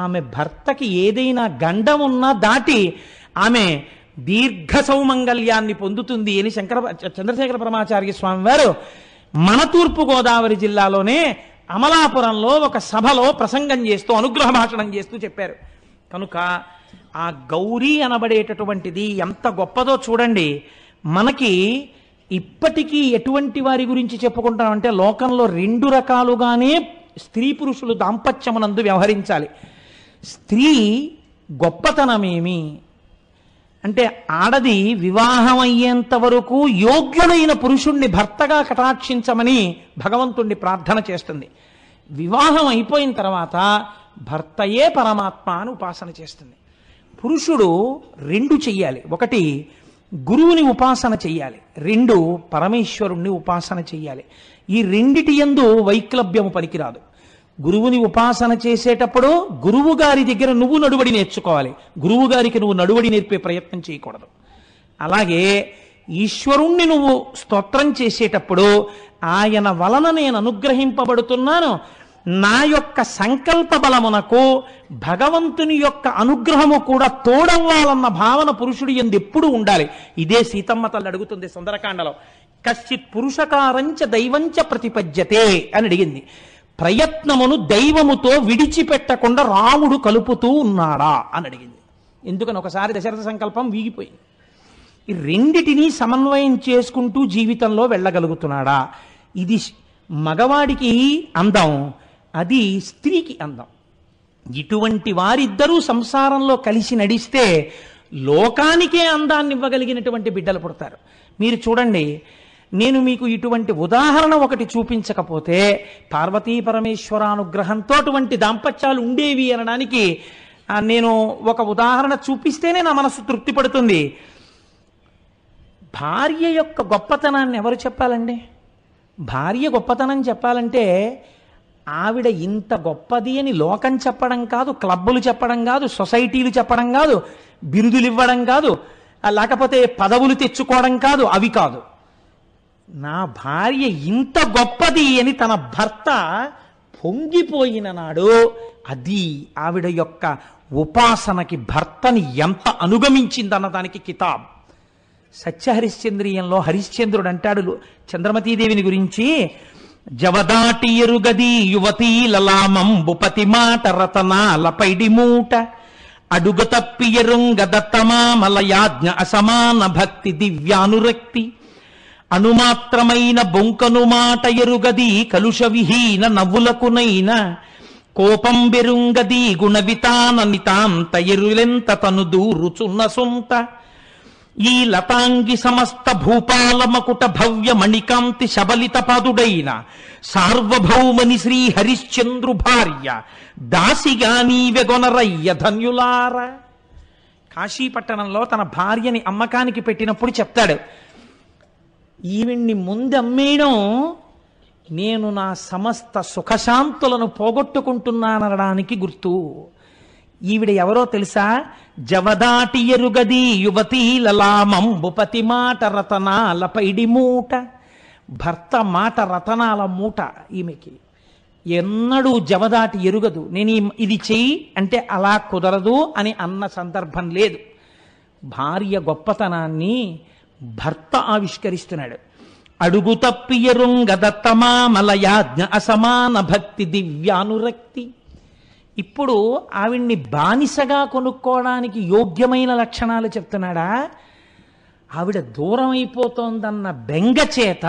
ఆమె భర్తకి ఏదైనా గండం ఉన్నా దాటి ఆమె దీర్ఘ సౌమంగళ్యాన్ని పొందుతుంది అని శంకర చంద్రశేఖర పరమాచార్య స్వామి వారు మన తూర్పు గోదావరి జిల్లాలోనే అమలాపురంలో ఒక సభలో ప్రసంగం చేస్తూ అనుగ్రహ భాషణం చేస్తూ చెప్పారు కనుక ఆ గౌరీ అనబడేటటువంటిది ఎంత గొప్పదో చూడండి మనకి ఇప్పటికీ ఎటువంటి వారి గురించి చెప్పుకుంటామంటే లోకంలో రెండు రకాలుగానే స్త్రీ పురుషులు దాంపత్యమునందు వ్యవహరించాలి స్త్రీ గొప్పతనమేమి అంటే ఆడది వివాహం వరకు యోగ్యుడైన పురుషుణ్ణి భర్తగా కటాక్షించమని భగవంతుణ్ణి ప్రార్థన చేస్తుంది వివాహం అయిపోయిన తర్వాత భర్తయే పరమాత్మ అని ఉపాసన చేస్తుంది పురుషుడు రెండు చెయ్యాలి ఒకటి గురువుని ఉపాసన చెయ్యాలి రెండు పరమేశ్వరుణ్ణి ఉపాసన చెయ్యాలి ఈ రెండిటి ఎందు వైక్లభ్యము పనికిరాదు గురువుని ఉపాసన చేసేటప్పుడు గురువు గారి దగ్గర నువ్వు నడువడి నేర్చుకోవాలి గురువు గారికి నువ్వు నడువడి నేర్పే ప్రయత్నం చేయకూడదు అలాగే ఈశ్వరుణ్ణి నువ్వు స్తోత్రం చేసేటప్పుడు ఆయన వలన నేను అనుగ్రహింపబడుతున్నాను నా యొక్క సంకల్ప బలమునకు భగవంతుని యొక్క అనుగ్రహము కూడా తోడవ్వాలన్న భావన పురుషుడు ఎందు ఎప్పుడు ఉండాలి ఇదే సీతమ్మ తల్లి అడుగుతుంది సుందరకాండలో కశ్చిత్ పురుషకారంచ దైవంచ ప్రతిపద్యతే అని అడిగింది ప్రయత్నమును దైవముతో విడిచిపెట్టకుండా రాముడు కలుపుతూ ఉన్నాడా అని అడిగింది ఎందుకని ఒకసారి దశరథ సంకల్పం వీగిపోయింది ఈ రెండిటినీ సమన్వయం చేసుకుంటూ జీవితంలో వెళ్ళగలుగుతున్నాడా ఇది మగవాడికి అందం అది స్త్రీకి అందం ఇటువంటి వారిద్దరూ సంసారంలో కలిసి నడిస్తే లోకానికే అందాన్ని ఇవ్వగలిగినటువంటి బిడ్డలు పుడతారు మీరు చూడండి నేను మీకు ఇటువంటి ఉదాహరణ ఒకటి చూపించకపోతే పార్వతీ పరమేశ్వరానుగ్రహంతో అటువంటి దాంపత్యాలు ఉండేవి అనడానికి నేను ఒక ఉదాహరణ చూపిస్తేనే నా మనసు తృప్తి పడుతుంది భార్య యొక్క గొప్పతనాన్ని ఎవరు చెప్పాలండి భార్య గొప్పతనం చెప్పాలంటే ఆవిడ ఇంత గొప్పది అని లోకం చెప్పడం కాదు క్లబ్బులు చెప్పడం కాదు సొసైటీలు చెప్పడం కాదు బిరుదులు ఇవ్వడం కాదు లేకపోతే పదవులు తెచ్చుకోవడం కాదు అవి కాదు నా భార్య ఇంత గొప్పది అని తన భర్త పొంగిపోయిన నాడు అది ఆవిడ యొక్క ఉపాసనకి భర్తని ఎంత అనుగమించిందన్న దానికి కితాబ్ సత్య హరిశ్చంద్రియంలో హరిశ్చంద్రుడు అంటాడు చంద్రమతీదేవిని గురించి జవదాటి ఎరుగది యువతీ లలామంబు మాట రతనాల పైడి మూట అడుగు తప్పి ఎరుంగ అసమాన భక్తి దివ్యానురక్తి అనుమాత్రమైన బొంకను మాట ఎరుగది కలుష విహీన నవ్వులకునైన కోపం బెరుంగది గుణవితాన నితాంత ఎరులెంత తను దూరుచున్న సొంత ఈ లతాంగి సమస్త భూపాలమకుట భవ్య మణికాంతి శబలిత పాదుడైన సార్వభౌమని శ్రీ హరిశ్చంద్రు భార్య దాసిగా నీవెగొనరయ్య ధన్యులార కాశీపట్టణంలో తన భార్యని అమ్మకానికి పెట్టినప్పుడు చెప్తాడు ఈవిణ్ణి ముందమ్మేయడం నేను నా సమస్త సుఖశాంతులను పోగొట్టుకుంటున్నానడానికి గుర్తు ఈవిడ ఎవరో తెలుసా జవదాటి ఎరుగది యువతి భుపతి మాట రతనాల పైడి మూట భర్త మాట రతనాల మూట ఈమెకి ఎన్నడూ జవదాటి ఎరుగదు నేను ఇది చెయ్యి అంటే అలా కుదరదు అని అన్న సందర్భం లేదు భార్య గొప్పతనాన్ని భర్త ఆవిష్కరిస్తున్నాడు అడుగు తప్పి ఎరుంగ దత్తమామల మలయాజ్ఞ అసమాన భక్తి దివ్యానురక్తి ఇప్పుడు ఆవిడ్ని బానిసగా కొనుక్కోవడానికి యోగ్యమైన లక్షణాలు చెప్తున్నాడా ఆవిడ దూరం అయిపోతోందన్న బెంగ చేత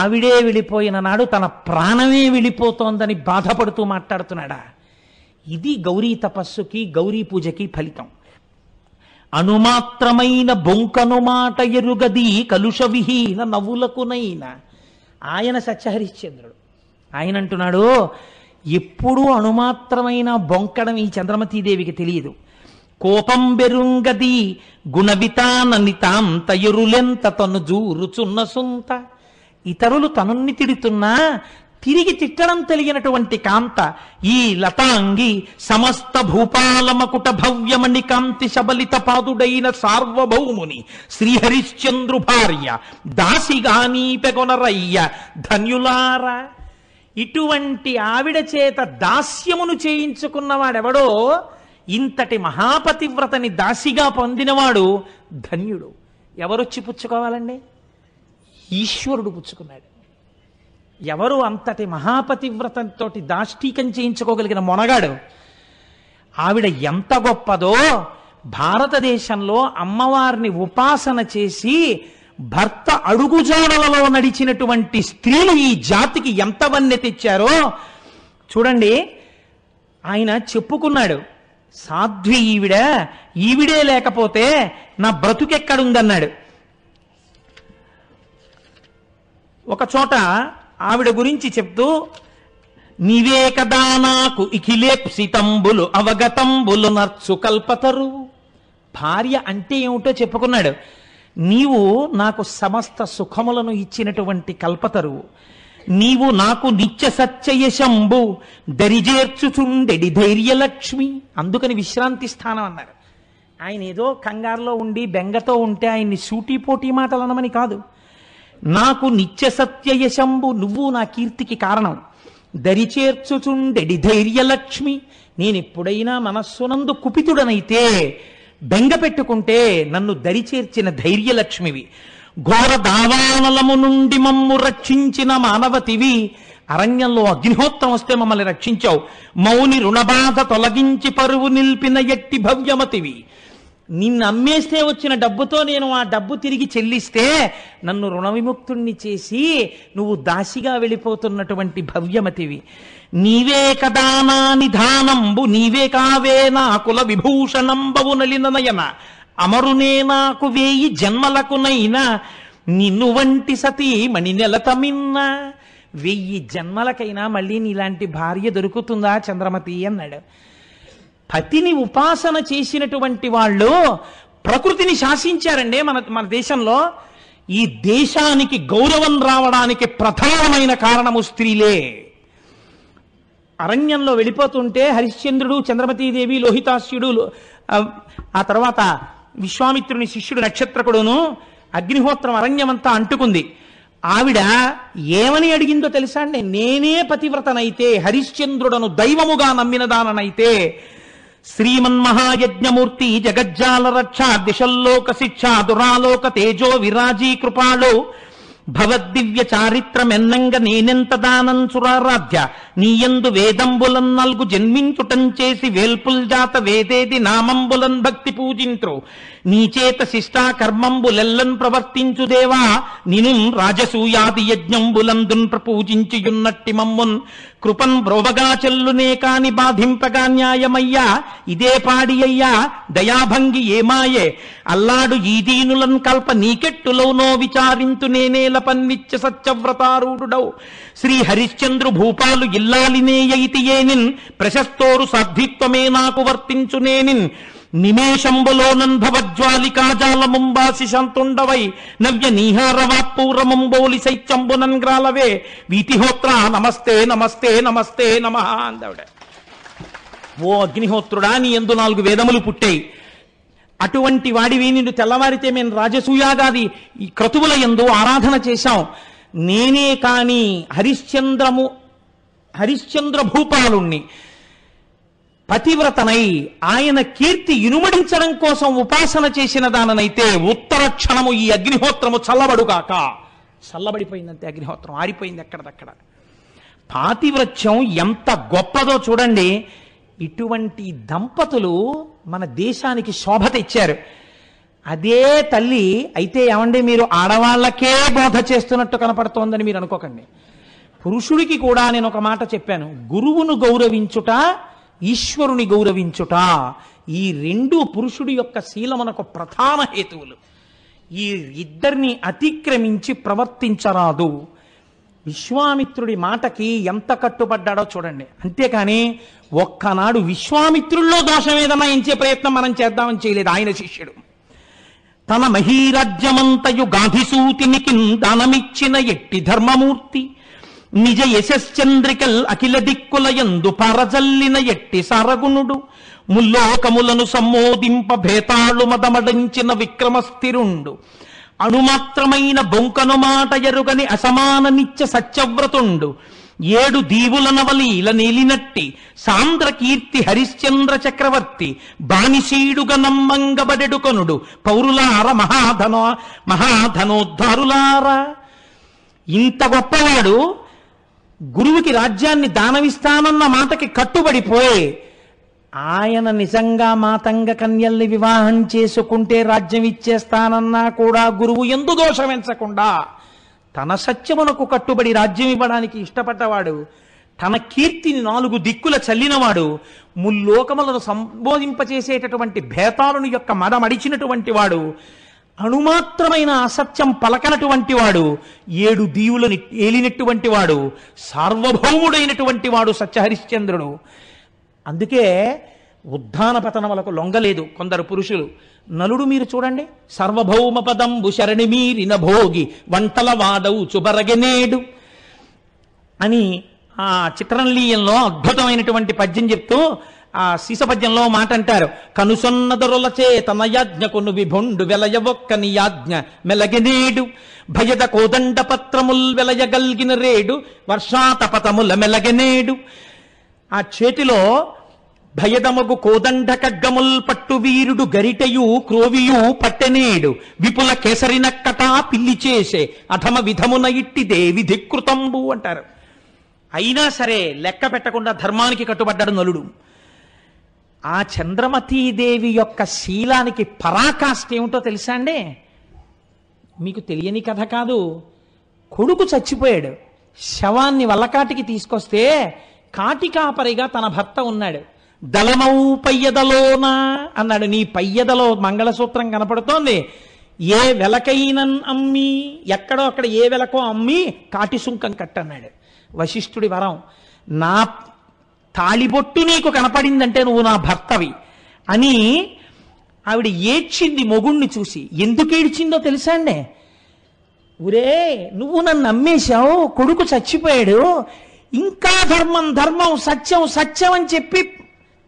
ఆవిడే వెళ్ళిపోయిన నాడు తన ప్రాణమే వెళ్ళిపోతోందని బాధపడుతూ మాట్లాడుతున్నాడా ఇది గౌరీ తపస్సుకి గౌరీ పూజకి ఫలితం బొంకను బొంకనుమాట ఎరుగది కలుష విహీన నవ్వులకునైన ఆయన సత్యహరిశ్చంద్రుడు ఆయన అంటున్నాడు ఎప్పుడూ అణుమాత్రమైన బొంకడం ఈ చంద్రమతీదేవికి తెలియదు కోపం బెరుంగది గుణవితాననితాం తయురులెంత తను జూరుచున్న సుంత ఇతరులు తనున్ని తిడుతున్నా తిరిగి తిట్టడం తెలియనటువంటి కాంత ఈ లతాంగి సమస్త భూపాలమకుట భవ్యమణి కాంతి శబలిత పాదుడైన సార్వభౌముని శ్రీహరిశ్చంద్రు భార్య దాసిగానీ పెగొనరయ్య ధన్యులారా ఇటువంటి ఆవిడ చేత దాస్యమును చేయించుకున్నవాడెవడో ఇంతటి మహాపతివ్రతని దాసిగా పొందినవాడు ధన్యుడు ఎవరొచ్చి పుచ్చుకోవాలండి ఈశ్వరుడు పుచ్చుకున్నాడు ఎవరు అంతటి మహాపతివ్రతంతో దాష్టీకం చేయించుకోగలిగిన మొనగాడు ఆవిడ ఎంత గొప్పదో భారతదేశంలో అమ్మవారిని ఉపాసన చేసి భర్త అడుగుజాడలలో నడిచినటువంటి స్త్రీలు ఈ జాతికి ఎంత వన్నె తెచ్చారో చూడండి ఆయన చెప్పుకున్నాడు సాధ్వి ఈవిడ ఈవిడే లేకపోతే నా బ్రతుకెక్కడుందన్నాడు ఒక చోట ఆవిడ గురించి చెప్తూ నీవే కదా నాకు ఇఖిలేప్సితంబులు అవగతంబులు నర్చు కల్పతరు భార్య అంటే ఏమిటో చెప్పుకున్నాడు నీవు నాకు సమస్త సుఖములను ఇచ్చినటువంటి కల్పతరువు నీవు నాకు నిత్య శంభు దరిజేర్చుచుండెడి ధైర్యలక్ష్మి అందుకని విశ్రాంతి స్థానం అన్నారు ఆయన ఏదో కంగారులో ఉండి బెంగతో ఉంటే ఆయన్ని పోటీ మాటలు అనమని కాదు నాకు నిత్య శంభు నువ్వు నా కీర్తికి కారణం దరిచేర్చుచుండెడి ధైర్యలక్ష్మి నేను ఎప్పుడైనా మనస్సునందు కుపితుడనైతే బెంగ పెట్టుకుంటే నన్ను దరిచేర్చిన ధైర్యలక్ష్మివి ఘోర దావానలము నుండి మమ్ము రక్షించిన మానవతివి అరణ్యంలో అగ్నిహోత్రం వస్తే మమ్మల్ని రక్షించావు మౌని రుణబాధ తొలగించి పరువు నిల్పిన ఎట్టి భవ్యమతివి నిన్ను అమ్మేస్తే వచ్చిన డబ్బుతో నేను ఆ డబ్బు తిరిగి చెల్లిస్తే నన్ను విముక్తుణ్ణి చేసి నువ్వు దాసిగా వెళ్ళిపోతున్నటువంటి భవ్యమతివి నీవే కదా నా నిధానంబు నీవే కావే నా కుల విభూషణంబవు నయన అమరునే నాకు వేయి జన్మలకునైనా నిన్ను వంటి సతీ మణి తమిన్న వెయ్యి జన్మలకైనా మళ్ళీ నీలాంటి భార్య దొరుకుతుందా చంద్రమతి అన్నాడు పతిని ఉపాసన చేసినటువంటి వాళ్ళు ప్రకృతిని శాసించారండి మన మన దేశంలో ఈ దేశానికి గౌరవం రావడానికి ప్రధానమైన కారణము స్త్రీలే అరణ్యంలో వెళ్ళిపోతుంటే హరిశ్చంద్రుడు చంద్రమతీదేవి లోహితాస్యుడు ఆ తర్వాత విశ్వామిత్రుని శిష్యుడు నక్షత్రకుడును అగ్నిహోత్రం అరణ్యం అంతా అంటుకుంది ఆవిడ ఏమని అడిగిందో తెలుసా అండి నేనే పతివ్రతనైతే హరిశ్చంద్రుడను దైవముగా నమ్మినదాననైతే శ్రీమన్మహాయజ్ఞమూర్తి జగజ్జాల రక్ష దిశల్లోక శిక్ష దురాలోక తేజో విరాజీ కృపాళో భవద్దివ్య చారిత్రమెన్నంగ నేనెంత దానం సురారాధ్య నీయందు వేదంబులం నల్గు జన్మించుటం చేసి వేల్పుల్ వేదేది నామంబులం భక్తి పూజింత్రు నీచేత శిష్టాకర్మంబులెల్లం ప్రవర్తించుదేవా నిను రాజసూయాది యజ్ఞంబులందున్ ప్రపూజించియున్నట్టి మమ్మున్ కృపన్ చెల్లునే కాని బాధింపగా న్యాయమయ్యా ఇదే పాడి అయ్యా దయాభంగి ఏమాయే అల్లాడు ఈ దీనులన్ కల్ప నీకెట్టులోనో విచారింతు నేనేల పన్నిత్య సత్యవ్రతారూఢుడౌ శ్రీ హరిశ్చంద్రు భూపాలు ఇల్లాలినే ఏనిన్ ప్రశస్తోరు సాధ్విత్వమే నాకు వర్తించునేనిన్ నిమేషంబులోనన్భవజ్వాలికాజాలముంబాసి శాంతుండవై నవ్య నీహారవాపూరమంబోలి గ్రాలవే వీతిహోత్ర నమస్తే నమస్తే నమస్తే నమ అందావిడ ఓ అగ్నిహోత్రుడా నీ ఎందు నాలుగు వేదములు పుట్టాయి అటువంటి వాడివి నిన్ను తెల్లవారితే మేము రాజసూయాగాది ఈ క్రతువుల ఎందు ఆరాధన చేశాం నేనే కాని హరిశ్చంద్రము హరిశ్చంద్ర భూపాలుణ్ణి పతివ్రతనై ఆయన కీర్తి ఇనుమడించడం కోసం ఉపాసన చేసిన దాననైతే ఉత్తర క్షణము ఈ అగ్నిహోత్రము చల్లబడుగాక చల్లబడిపోయిందంతే అగ్నిహోత్రం ఆరిపోయింది ఎక్కడదక్కడ పాతివ్రత్యం ఎంత గొప్పదో చూడండి ఇటువంటి దంపతులు మన దేశానికి శోభ తెచ్చారు అదే తల్లి అయితే ఏమండి మీరు ఆడవాళ్ళకే బోధ చేస్తున్నట్టు కనపడుతోందని మీరు అనుకోకండి పురుషుడికి కూడా నేను ఒక మాట చెప్పాను గురువును గౌరవించుట ఈశ్వరుని గౌరవించుట ఈ రెండు పురుషుడి యొక్క మనకు ప్రధాన హేతువులు ఈ ఇద్దరిని అతిక్రమించి ప్రవర్తించరాదు విశ్వామిత్రుడి మాటకి ఎంత కట్టుబడ్డాడో చూడండి అంతేకాని ఒక్కనాడు విశ్వామిత్రుల్లో దోషం ఏదన్నా ఎంచే ప్రయత్నం మనం చేద్దామని చేయలేదు ఆయన శిష్యుడు తన మహీరాజ్యమంతయు గాధిసూతినికి దానమిచ్చిన ఎట్టి ధర్మమూర్తి నిజ యశశ్చంద్రికల్ అఖిల దిక్కుల ఎందు పరజల్లిన ఎట్టి సరగునుడు ముల్లోకములను సమ్మోదింప భేతాళు మదమడించిన విక్రమస్థిరుండు అణుమాత్రమైన బొంకను మాట ఎరుగని అసమాన నిత్య సత్యవ్రతుండు ఏడు దీవుల నవలీల నీలినట్టి సాంద్ర కీర్తి హరిశ్చంద్ర చక్రవర్తి బానిసీడుగ నమ్మంగబడెడుకొనుడు పౌరులార మహాధనో మహాధనోద్ధారులార ఇంత గొప్పవాడు గురువుకి రాజ్యాన్ని దానమిస్తానన్న మాటకి కట్టుబడిపోయి ఆయన నిజంగా మాతంగ కన్యల్ని వివాహం చేసుకుంటే రాజ్యం ఇచ్చేస్తానన్నా కూడా గురువు ఎందు దోషమించకుండా తన సత్యమునకు కట్టుబడి రాజ్యం ఇవ్వడానికి ఇష్టపడ్డవాడు తన కీర్తిని నాలుగు దిక్కుల చల్లినవాడు ముల్లోకములను సంబోధింపచేసేటటువంటి భేతాలను యొక్క మదమడిచినటువంటి వాడు అణుమాత్రమైన అసత్యం పలకనటువంటి వాడు ఏడు దీవులని ఏలినటువంటి వాడు సార్వభౌముడైనటువంటి వాడు సత్యహరిశ్చంద్రుడు అందుకే ఉద్ధాన పతనములకు లొంగలేదు కొందరు పురుషులు నలుడు మీరు చూడండి సార్వభౌమ పదం భుషరణి మీరిన భోగి వంటల వాదవు చుబరగనేడు అని ఆ చిత్రంలీయంలో అద్భుతమైనటువంటి పద్యం చెప్తూ ఆ సీసపద్యంలో మాట అంటారు కనుసొన్న చేతన తన కొను విభుండు వెలయవొక్కని యాజ్ఞ నీడు భయద కోదండ పత్రముల్ వెలయగల్గిన రేడు వర్షాతపతముల మెలగనేడు ఆ చేతిలో భయదమగు కోదండ కగ్గముల్ పట్టు వీరుడు గరిటయు క్రోవియు పట్టెనేడు విపుల కేసరినక్కటా పిల్లి చేసే అధమ విధమున ఇట్టిదే విధికృతంబు అంటారు అయినా సరే లెక్క పెట్టకుండా ధర్మానికి కట్టుబడ్డాడు నలుడు ఆ చంద్రమతీదేవి యొక్క శీలానికి పరాకాష్ఠ ఏమిటో తెలుసా అండి మీకు తెలియని కథ కాదు కొడుకు చచ్చిపోయాడు శవాన్ని వల్లకాటికి తీసుకొస్తే కాటికాపరిగా తన భర్త ఉన్నాడు దళమౌ పయ్యదలోనా అన్నాడు నీ పయ్యదలో మంగళసూత్రం కనపడుతోంది ఏ వెలకైనన్ అమ్మి ఎక్కడో అక్కడ ఏ వెలకో అమ్మి కాటి సుంకం కట్టన్నాడు వశిష్ఠుడి వరం నా తాళిబొట్టు నీకు కనపడిందంటే నువ్వు నా భర్తవి అని ఆవిడ ఏడ్చింది మొగుణ్ణి చూసి ఎందుకు ఏడ్చిందో తెలుసా అండి ఒరే నువ్వు నన్ను నమ్మేశావు కొడుకు చచ్చిపోయాడు ఇంకా ధర్మం ధర్మం సత్యం సత్యం అని చెప్పి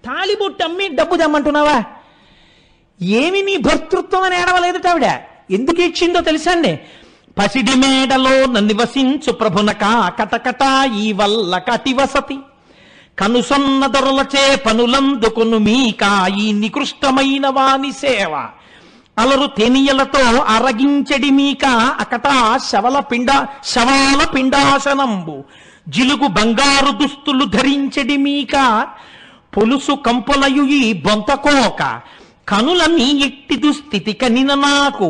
తాళిబొట్టు అమ్మి డబ్బు తెమ్మంటున్నావా ఏమి నీ భర్తృత్వం అని ఏడవలేదుట ఆవిడ ఎందుకు ఏడ్చిందో తెలుసా అండి పసిడి మేడలో నివసించు ప్రభునక కటకట ఈ వల్ల కటి వసతి కనుసన్నదరులచే పనులందుకును మీకాయి ఈ నికృష్టమైన వాని సేవ అలరు తెనియలతో అరగించడి మీక అకట శవల పిండ శవాల పిండాసనంబు జిలుగు బంగారు దుస్తులు ధరించడి మీక పులుసు కంపలయు బొంతకోక కనుల నీ ఇట్టి దుస్థితి కనిన నాకు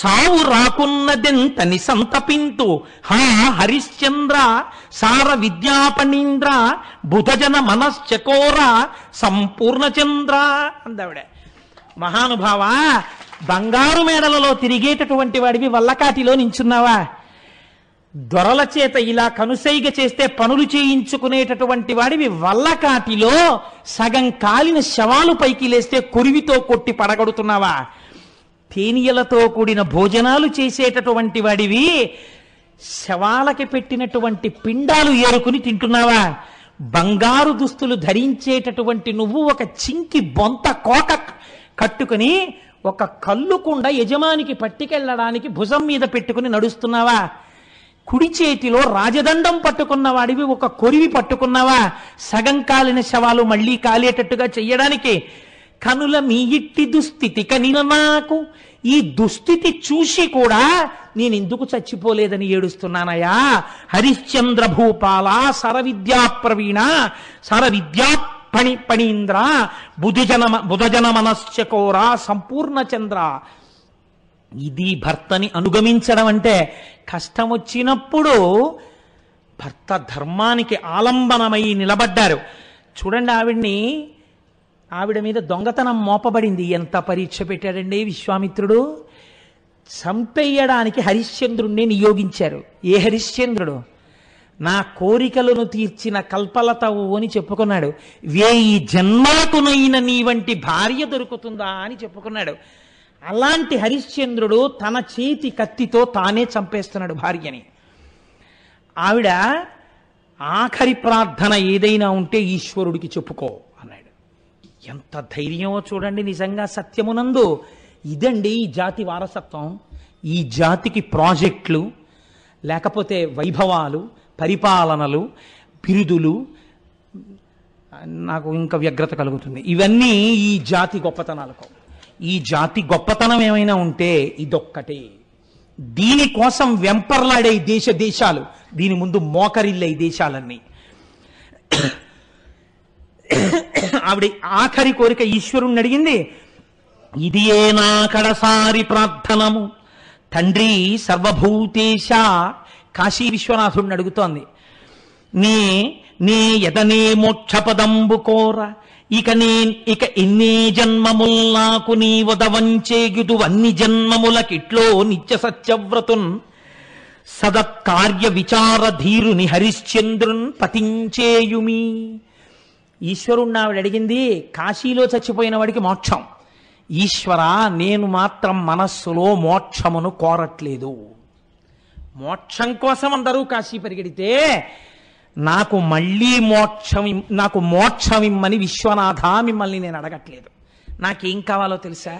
చావు రాకున్నదెంతని సంతపింతు హా హరిశ్చంద్ర సార విద్యాపణీంద్ర బుధజన మనశ్చకోర చంద్ర అందావిడ మహానుభావా బంగారు మేడలలో తిరిగేటటువంటి వాడివి వల్లకాటిలో నించున్నావా దొరల చేత ఇలా కనుసైగ చేస్తే పనులు చేయించుకునేటటువంటి వాడివి వల్ల కాటిలో సగం కాలిన శవాలు పైకి లేస్తే కురివితో కొట్టి పడగడుతున్నావా తేనియలతో కూడిన భోజనాలు చేసేటటువంటి వాడివి శవాలకి పెట్టినటువంటి పిండాలు ఏరుకుని తింటున్నావా బంగారు దుస్తులు ధరించేటటువంటి నువ్వు ఒక చింకి బొంత కోక కట్టుకుని ఒక కళ్ళు కుండ యజమానికి పట్టుకెళ్ళడానికి భుజం మీద పెట్టుకుని నడుస్తున్నావా కుడి చేతిలో రాజదండం వాడివి ఒక కొరివి పట్టుకున్నావా సగం కాలిన శవాలు మళ్ళీ కాలేటట్టుగా చెయ్యడానికి కనుల మీ ఇట్టి దుస్థితి కనిన నాకు ఈ దుస్థితి చూసి కూడా నేను ఎందుకు చచ్చిపోలేదని ఏడుస్తున్నానయా హరిశ్చంద్ర భూపాల సరవిద్యా ప్రవీణ సరవిద్యా పణి పణీంద్ర బుధిజన బుధజన మనశ్చకోరా సంపూర్ణ చంద్ర ఇది భర్తని అనుగమించడం అంటే కష్టం వచ్చినప్పుడు భర్త ధర్మానికి ఆలంబనమై నిలబడ్డారు చూడండి ఆవిడ్ని ఆవిడ మీద దొంగతనం మోపబడింది ఎంత పరీక్ష పెట్టాడండి విశ్వామిత్రుడు చంపేయడానికి హరిశ్చంద్రుణ్ణి నియోగించారు ఏ హరిశ్చంద్రుడు నా కోరికలను తీర్చిన కల్పలతవు అని చెప్పుకున్నాడు వేయి జన్మలకునైన నీ వంటి భార్య దొరుకుతుందా అని చెప్పుకున్నాడు అలాంటి హరిశ్చంద్రుడు తన చేతి కత్తితో తానే చంపేస్తున్నాడు భార్యని ఆవిడ ఆఖరి ప్రార్థన ఏదైనా ఉంటే ఈశ్వరుడికి చెప్పుకో అన్నాడు ఎంత ధైర్యమో చూడండి నిజంగా సత్యమునందు ఇదండి ఈ జాతి వారసత్వం ఈ జాతికి ప్రాజెక్టులు లేకపోతే వైభవాలు పరిపాలనలు బిరుదులు నాకు ఇంకా వ్యగ్రత కలుగుతుంది ఇవన్నీ ఈ జాతి గొప్పతనాలకు ఈ జాతి గొప్పతనం ఏమైనా ఉంటే ఇదొక్కటే దీనికోసం వెంపర్లాడే దేశ దేశాలు దీని ముందు మోకరిల్లే దేశాలన్నీ ఆవిడ ఆఖరి కోరిక ఈశ్వరుణ్ణి అడిగింది ఇది నా కడసారి ప్రార్థనము తండ్రి సర్వభూతేశ కాశీ విశ్వనాథుడిని అడుగుతోంది నీ నీ ఎదనే మోక్షపదంబు కోర ఇక నే ఇక ఎన్నే జన్మముల్ నాకు నీ వదవంచేగుటు అన్ని జన్మములకిట్లో నిత్య సత్యవ్రతున్ సదత్కార్య విచారధీరుని హరిశ్చంద్రున్ పతించేయుమి ఈశ్వరుణ్ణి ఆవిడ అడిగింది కాశీలో చచ్చిపోయిన వాడికి మోక్షం ఈశ్వర నేను మాత్రం మనస్సులో మోక్షమును కోరట్లేదు మోక్షం కోసం అందరూ కాశీ పరిగెడితే నాకు మళ్ళీ మోక్షం నాకు మోక్షం ఇమ్మని విశ్వనాథ మిమ్మల్ని నేను అడగట్లేదు నాకేం కావాలో తెలుసా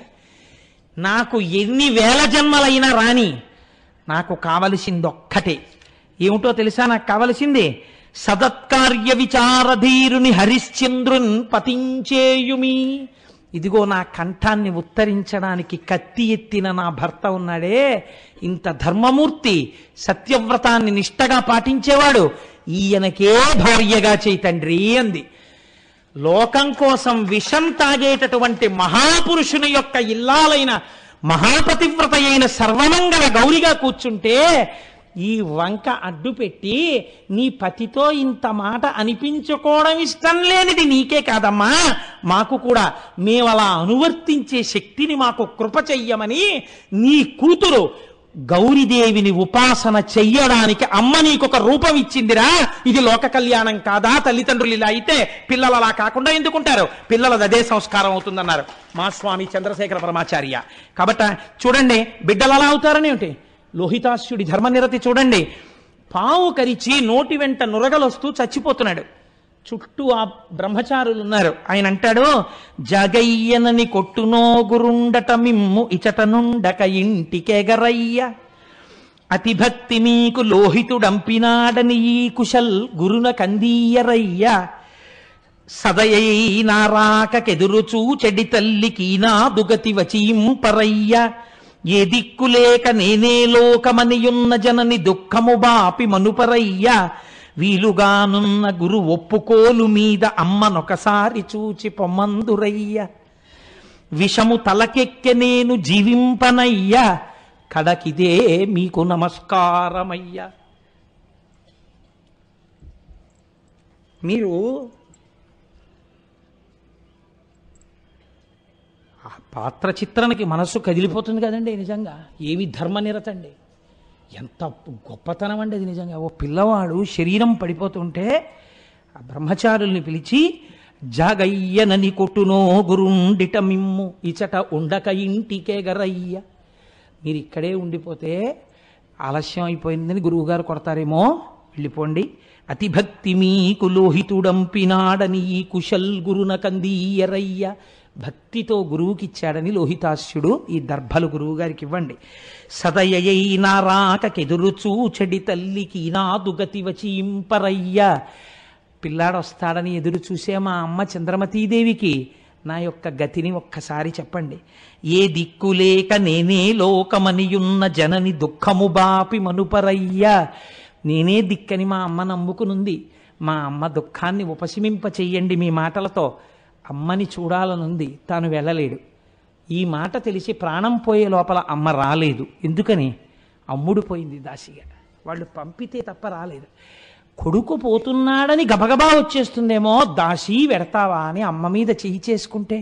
నాకు ఎన్ని వేల జన్మలైనా రాని నాకు కావలసింది ఒక్కటే ఏమిటో తెలుసా నాకు కావలసింది సదత్కార్య విచారధీరుని హరిశ్చంద్రున్ పతించేయుమి ఇదిగో నా కంఠాన్ని ఉత్తరించడానికి కత్తి ఎత్తిన నా భర్త ఉన్నాడే ఇంత ధర్మమూర్తి సత్యవ్రతాన్ని నిష్టగా పాటించేవాడు ఈయనకే భార్యగా చేయి తండ్రి అంది లోకం కోసం విషం తాగేటటువంటి మహాపురుషుని యొక్క ఇల్లాలైన మహాపతివ్రత అయిన సర్వమంగళ గౌరిగా కూర్చుంటే ఈ వంక అడ్డు పెట్టి నీ పతితో ఇంత మాట అనిపించుకోవడం ఇష్టం లేనిది నీకే కాదమ్మా మాకు కూడా మేము అలా అనువర్తించే శక్తిని మాకు కృప చెయ్యమని నీ కూతురు గౌరీదేవిని ఉపాసన చెయ్యడానికి అమ్మ నీకొక రూపం ఇచ్చిందిరా ఇది లోక కళ్యాణం కాదా తల్లిదండ్రులు ఇలా అయితే పిల్లలు అలా కాకుండా ఎందుకుంటారు పిల్లలది అదే సంస్కారం అవుతుందన్నారు మా స్వామి చంద్రశేఖర పరమాచార్య కాబట్టి చూడండి బిడ్డలు అలా అవుతారని ఉంటాయి లోహితాస్యుడి ధర్మనిరతి చూడండి పావు కరిచి నోటి వెంట నురగలొస్తూ చచ్చిపోతున్నాడు చుట్టూ ఆ బ్రహ్మచారులు ఉన్నారు ఆయన అంటాడు జగయ్యనని కొట్టునోగురుండట మిమ్ము ఇచటనుండక ఇంటికెగరయ్య అతిభక్తి మీకు లోహితుడంపినాడని ఈ కుశల్ గురున కందీయరయ్య సదయై నారాకకెదురుచూ చెడి తల్లికి నా దుగతి వచీంపరయ్య ఏ దిక్కులేక నేనే లోకమనియున్న జనని దుఃఖము బాపి మనుపరయ్య వీలుగానున్న గురు ఒప్పుకోలు మీద అమ్మనొకసారి చూచి పొమ్మందురయ్య విషము తలకెక్కె నేను జీవింపనయ్య కడకిదే మీకు నమస్కారమయ్య మీరు పాత్ర చిత్రణకి మనస్సు కదిలిపోతుంది కదండి నిజంగా ఏమి ధర్మ నిరతండి ఎంత గొప్పతనం అండి అది నిజంగా ఓ పిల్లవాడు శరీరం పడిపోతుంటే ఆ బ్రహ్మచారుల్ని పిలిచి జాగయ్యనని కొట్టునో గురుండిట మిమ్ము ఇచట ఉండక ఇంటికే గరయ్య మీరు ఇక్కడే ఉండిపోతే ఆలస్యం అయిపోయిందని గురువుగారు కొడతారేమో వెళ్ళిపోండి అతిభక్తి మీకు లోహితుడంపినాడని ఈ కుశల్ గురున కందీయరయ్య భక్తితో గురువుకిచ్చాడని లోహితాస్యుడు ఈ దర్భలు గురువు గారికి ఇవ్వండి సదయైనా రాకెదురు చూచడి తల్లికి నాదుగతి వచీంపరయ్య పిల్లాడొస్తాడని ఎదురు చూసే మా అమ్మ చంద్రమతీదేవికి నా యొక్క గతిని ఒక్కసారి చెప్పండి ఏ దిక్కులేక నేనే లోకమనియున్న జనని దుఃఖము బాపి మనుపరయ్య నేనే దిక్కని మా అమ్మ నమ్ముకునుంది మా అమ్మ దుఃఖాన్ని ఉపశమింప చెయ్యండి మీ మాటలతో అమ్మని చూడాలనుంది తాను వెళ్ళలేడు ఈ మాట తెలిసి ప్రాణం పోయే లోపల అమ్మ రాలేదు ఎందుకని అమ్ముడు పోయింది దాసిగా వాళ్ళు పంపితే తప్ప రాలేదు కొడుకు పోతున్నాడని గబగబా వచ్చేస్తుందేమో దాసి పెడతావా అని అమ్మ మీద చెయ్యి చేసుకుంటే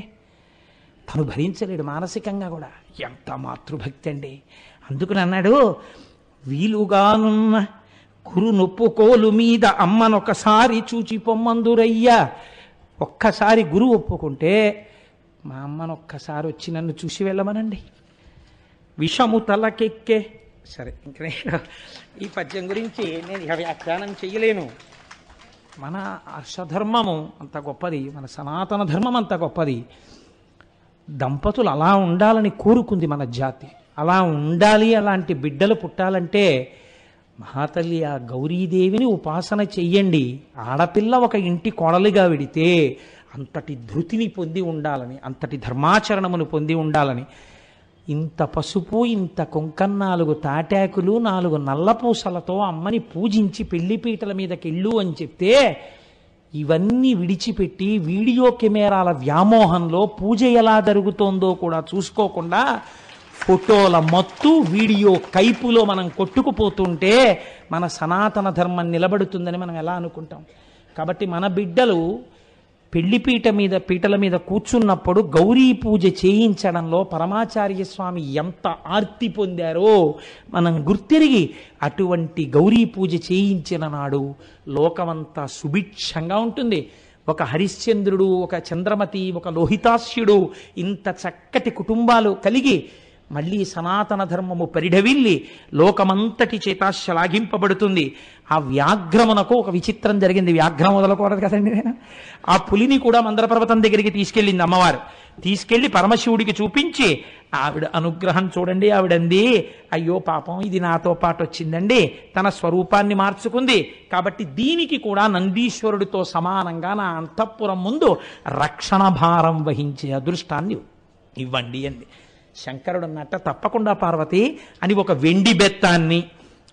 తను భరించలేడు మానసికంగా కూడా ఎంత మాతృభక్తి అండి అందుకని అన్నాడు వీలుగానున్న కురు నొప్పుకోలు మీద అమ్మనొకసారి చూచి పొమ్మందురయ్యా ఒక్కసారి గురువు ఒప్పుకుంటే మా అమ్మను ఒక్కసారి వచ్చి నన్ను చూసి వెళ్ళమనండి విషము తలకెక్కే సరే ఇంక నేను ఈ పద్యం గురించి నేను వ్యాఖ్యానం చేయలేను మన అర్షధర్మము అంత గొప్పది మన సనాతన ధర్మం అంత గొప్పది దంపతులు అలా ఉండాలని కోరుకుంది మన జాతి అలా ఉండాలి అలాంటి బిడ్డలు పుట్టాలంటే మహాతల్లి ఆ గౌరీదేవిని ఉపాసన చెయ్యండి ఆడపిల్ల ఒక ఇంటి కొడలుగా విడితే అంతటి ధృతిని పొంది ఉండాలని అంతటి ధర్మాచరణమును పొంది ఉండాలని ఇంత పసుపు ఇంత కుంకం నాలుగు తాటాకులు నాలుగు నల్లపూసలతో అమ్మని పూజించి పెళ్లిపీటల మీదకెళ్ళు అని చెప్తే ఇవన్నీ విడిచిపెట్టి వీడియో కెమెరాల వ్యామోహంలో పూజ ఎలా జరుగుతోందో కూడా చూసుకోకుండా ఫోటోల మత్తు వీడియో కైపులో మనం కొట్టుకుపోతుంటే మన సనాతన ధర్మం నిలబడుతుందని మనం ఎలా అనుకుంటాం కాబట్టి మన బిడ్డలు పెళ్లిపీట మీద పీటల మీద కూర్చున్నప్పుడు గౌరీ పూజ చేయించడంలో పరమాచార్య స్వామి ఎంత ఆర్తి పొందారో మనం గుర్తిరిగి అటువంటి గౌరీ పూజ చేయించిన నాడు లోకమంతా సుభిక్షంగా ఉంటుంది ఒక హరిశ్చంద్రుడు ఒక చంద్రమతి ఒక లోహితాస్యుడు ఇంత చక్కటి కుటుంబాలు కలిగి మళ్ళీ సనాతన ధర్మము పరిఢవిల్లి లోకమంతటి చేత శలాఘింపబడుతుంది ఆ వ్యాఘ్రమునకు ఒక విచిత్రం జరిగింది వ్యాఘ్రం వదలకూడదు కదండి నేను ఆ పులిని కూడా మందరపర్వతం దగ్గరికి తీసుకెళ్ళింది అమ్మవారు తీసుకెళ్లి పరమశివుడికి చూపించి ఆవిడ అనుగ్రహం చూడండి ఆవిడంది అయ్యో పాపం ఇది నాతో పాటు వచ్చిందండి తన స్వరూపాన్ని మార్చుకుంది కాబట్టి దీనికి కూడా నందీశ్వరుడితో సమానంగా నా అంతఃపురం ముందు రక్షణ భారం వహించే అదృష్టాన్ని ఇవ్వండి అంది శంకరుడు అన్నట్ట తప్పకుండా పార్వతి అని ఒక వెండి బెత్తాన్ని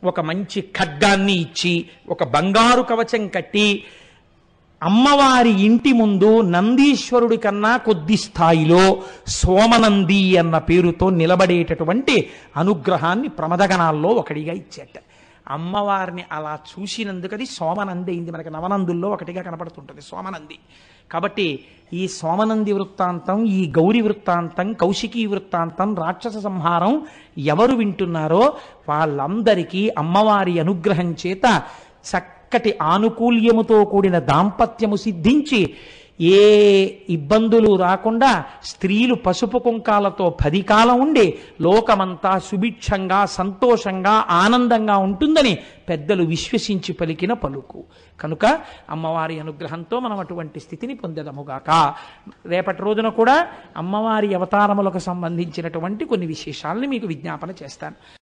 ఒక మంచి ఖడ్గాన్ని ఇచ్చి ఒక బంగారు కవచం కట్టి అమ్మవారి ఇంటి ముందు నందీశ్వరుడి కన్నా కొద్ది స్థాయిలో సోమనంది అన్న పేరుతో నిలబడేటటువంటి అనుగ్రహాన్ని ప్రమదగణాల్లో ఒకటిగా ఇచ్చేట అమ్మవారిని అలా చూసినందుకది సోమనంది అయింది మనకి నవనందుల్లో ఒకటిగా కనపడుతుంటుంది సోమనంది కాబట్టి ఈ సోమనంది వృత్తాంతం ఈ గౌరి వృత్తాంతం కౌశికీ వృత్తాంతం రాక్షస సంహారం ఎవరు వింటున్నారో వాళ్ళందరికీ అమ్మవారి అనుగ్రహం చేత చక్కటి ఆనుకూల్యముతో కూడిన దాంపత్యము సిద్ధించి ఏ ఇబ్బందులు రాకుండా స్త్రీలు పసుపు కుంకాలతో పది కాలం ఉండి లోకమంతా సుభిక్షంగా సంతోషంగా ఆనందంగా ఉంటుందని పెద్దలు విశ్వసించి పలికిన పలుకు కనుక అమ్మవారి అనుగ్రహంతో మనం అటువంటి స్థితిని పొందదముగాక రేపటి రోజున కూడా అమ్మవారి అవతారములకు సంబంధించినటువంటి కొన్ని విశేషాలను మీకు విజ్ఞాపన చేస్తాను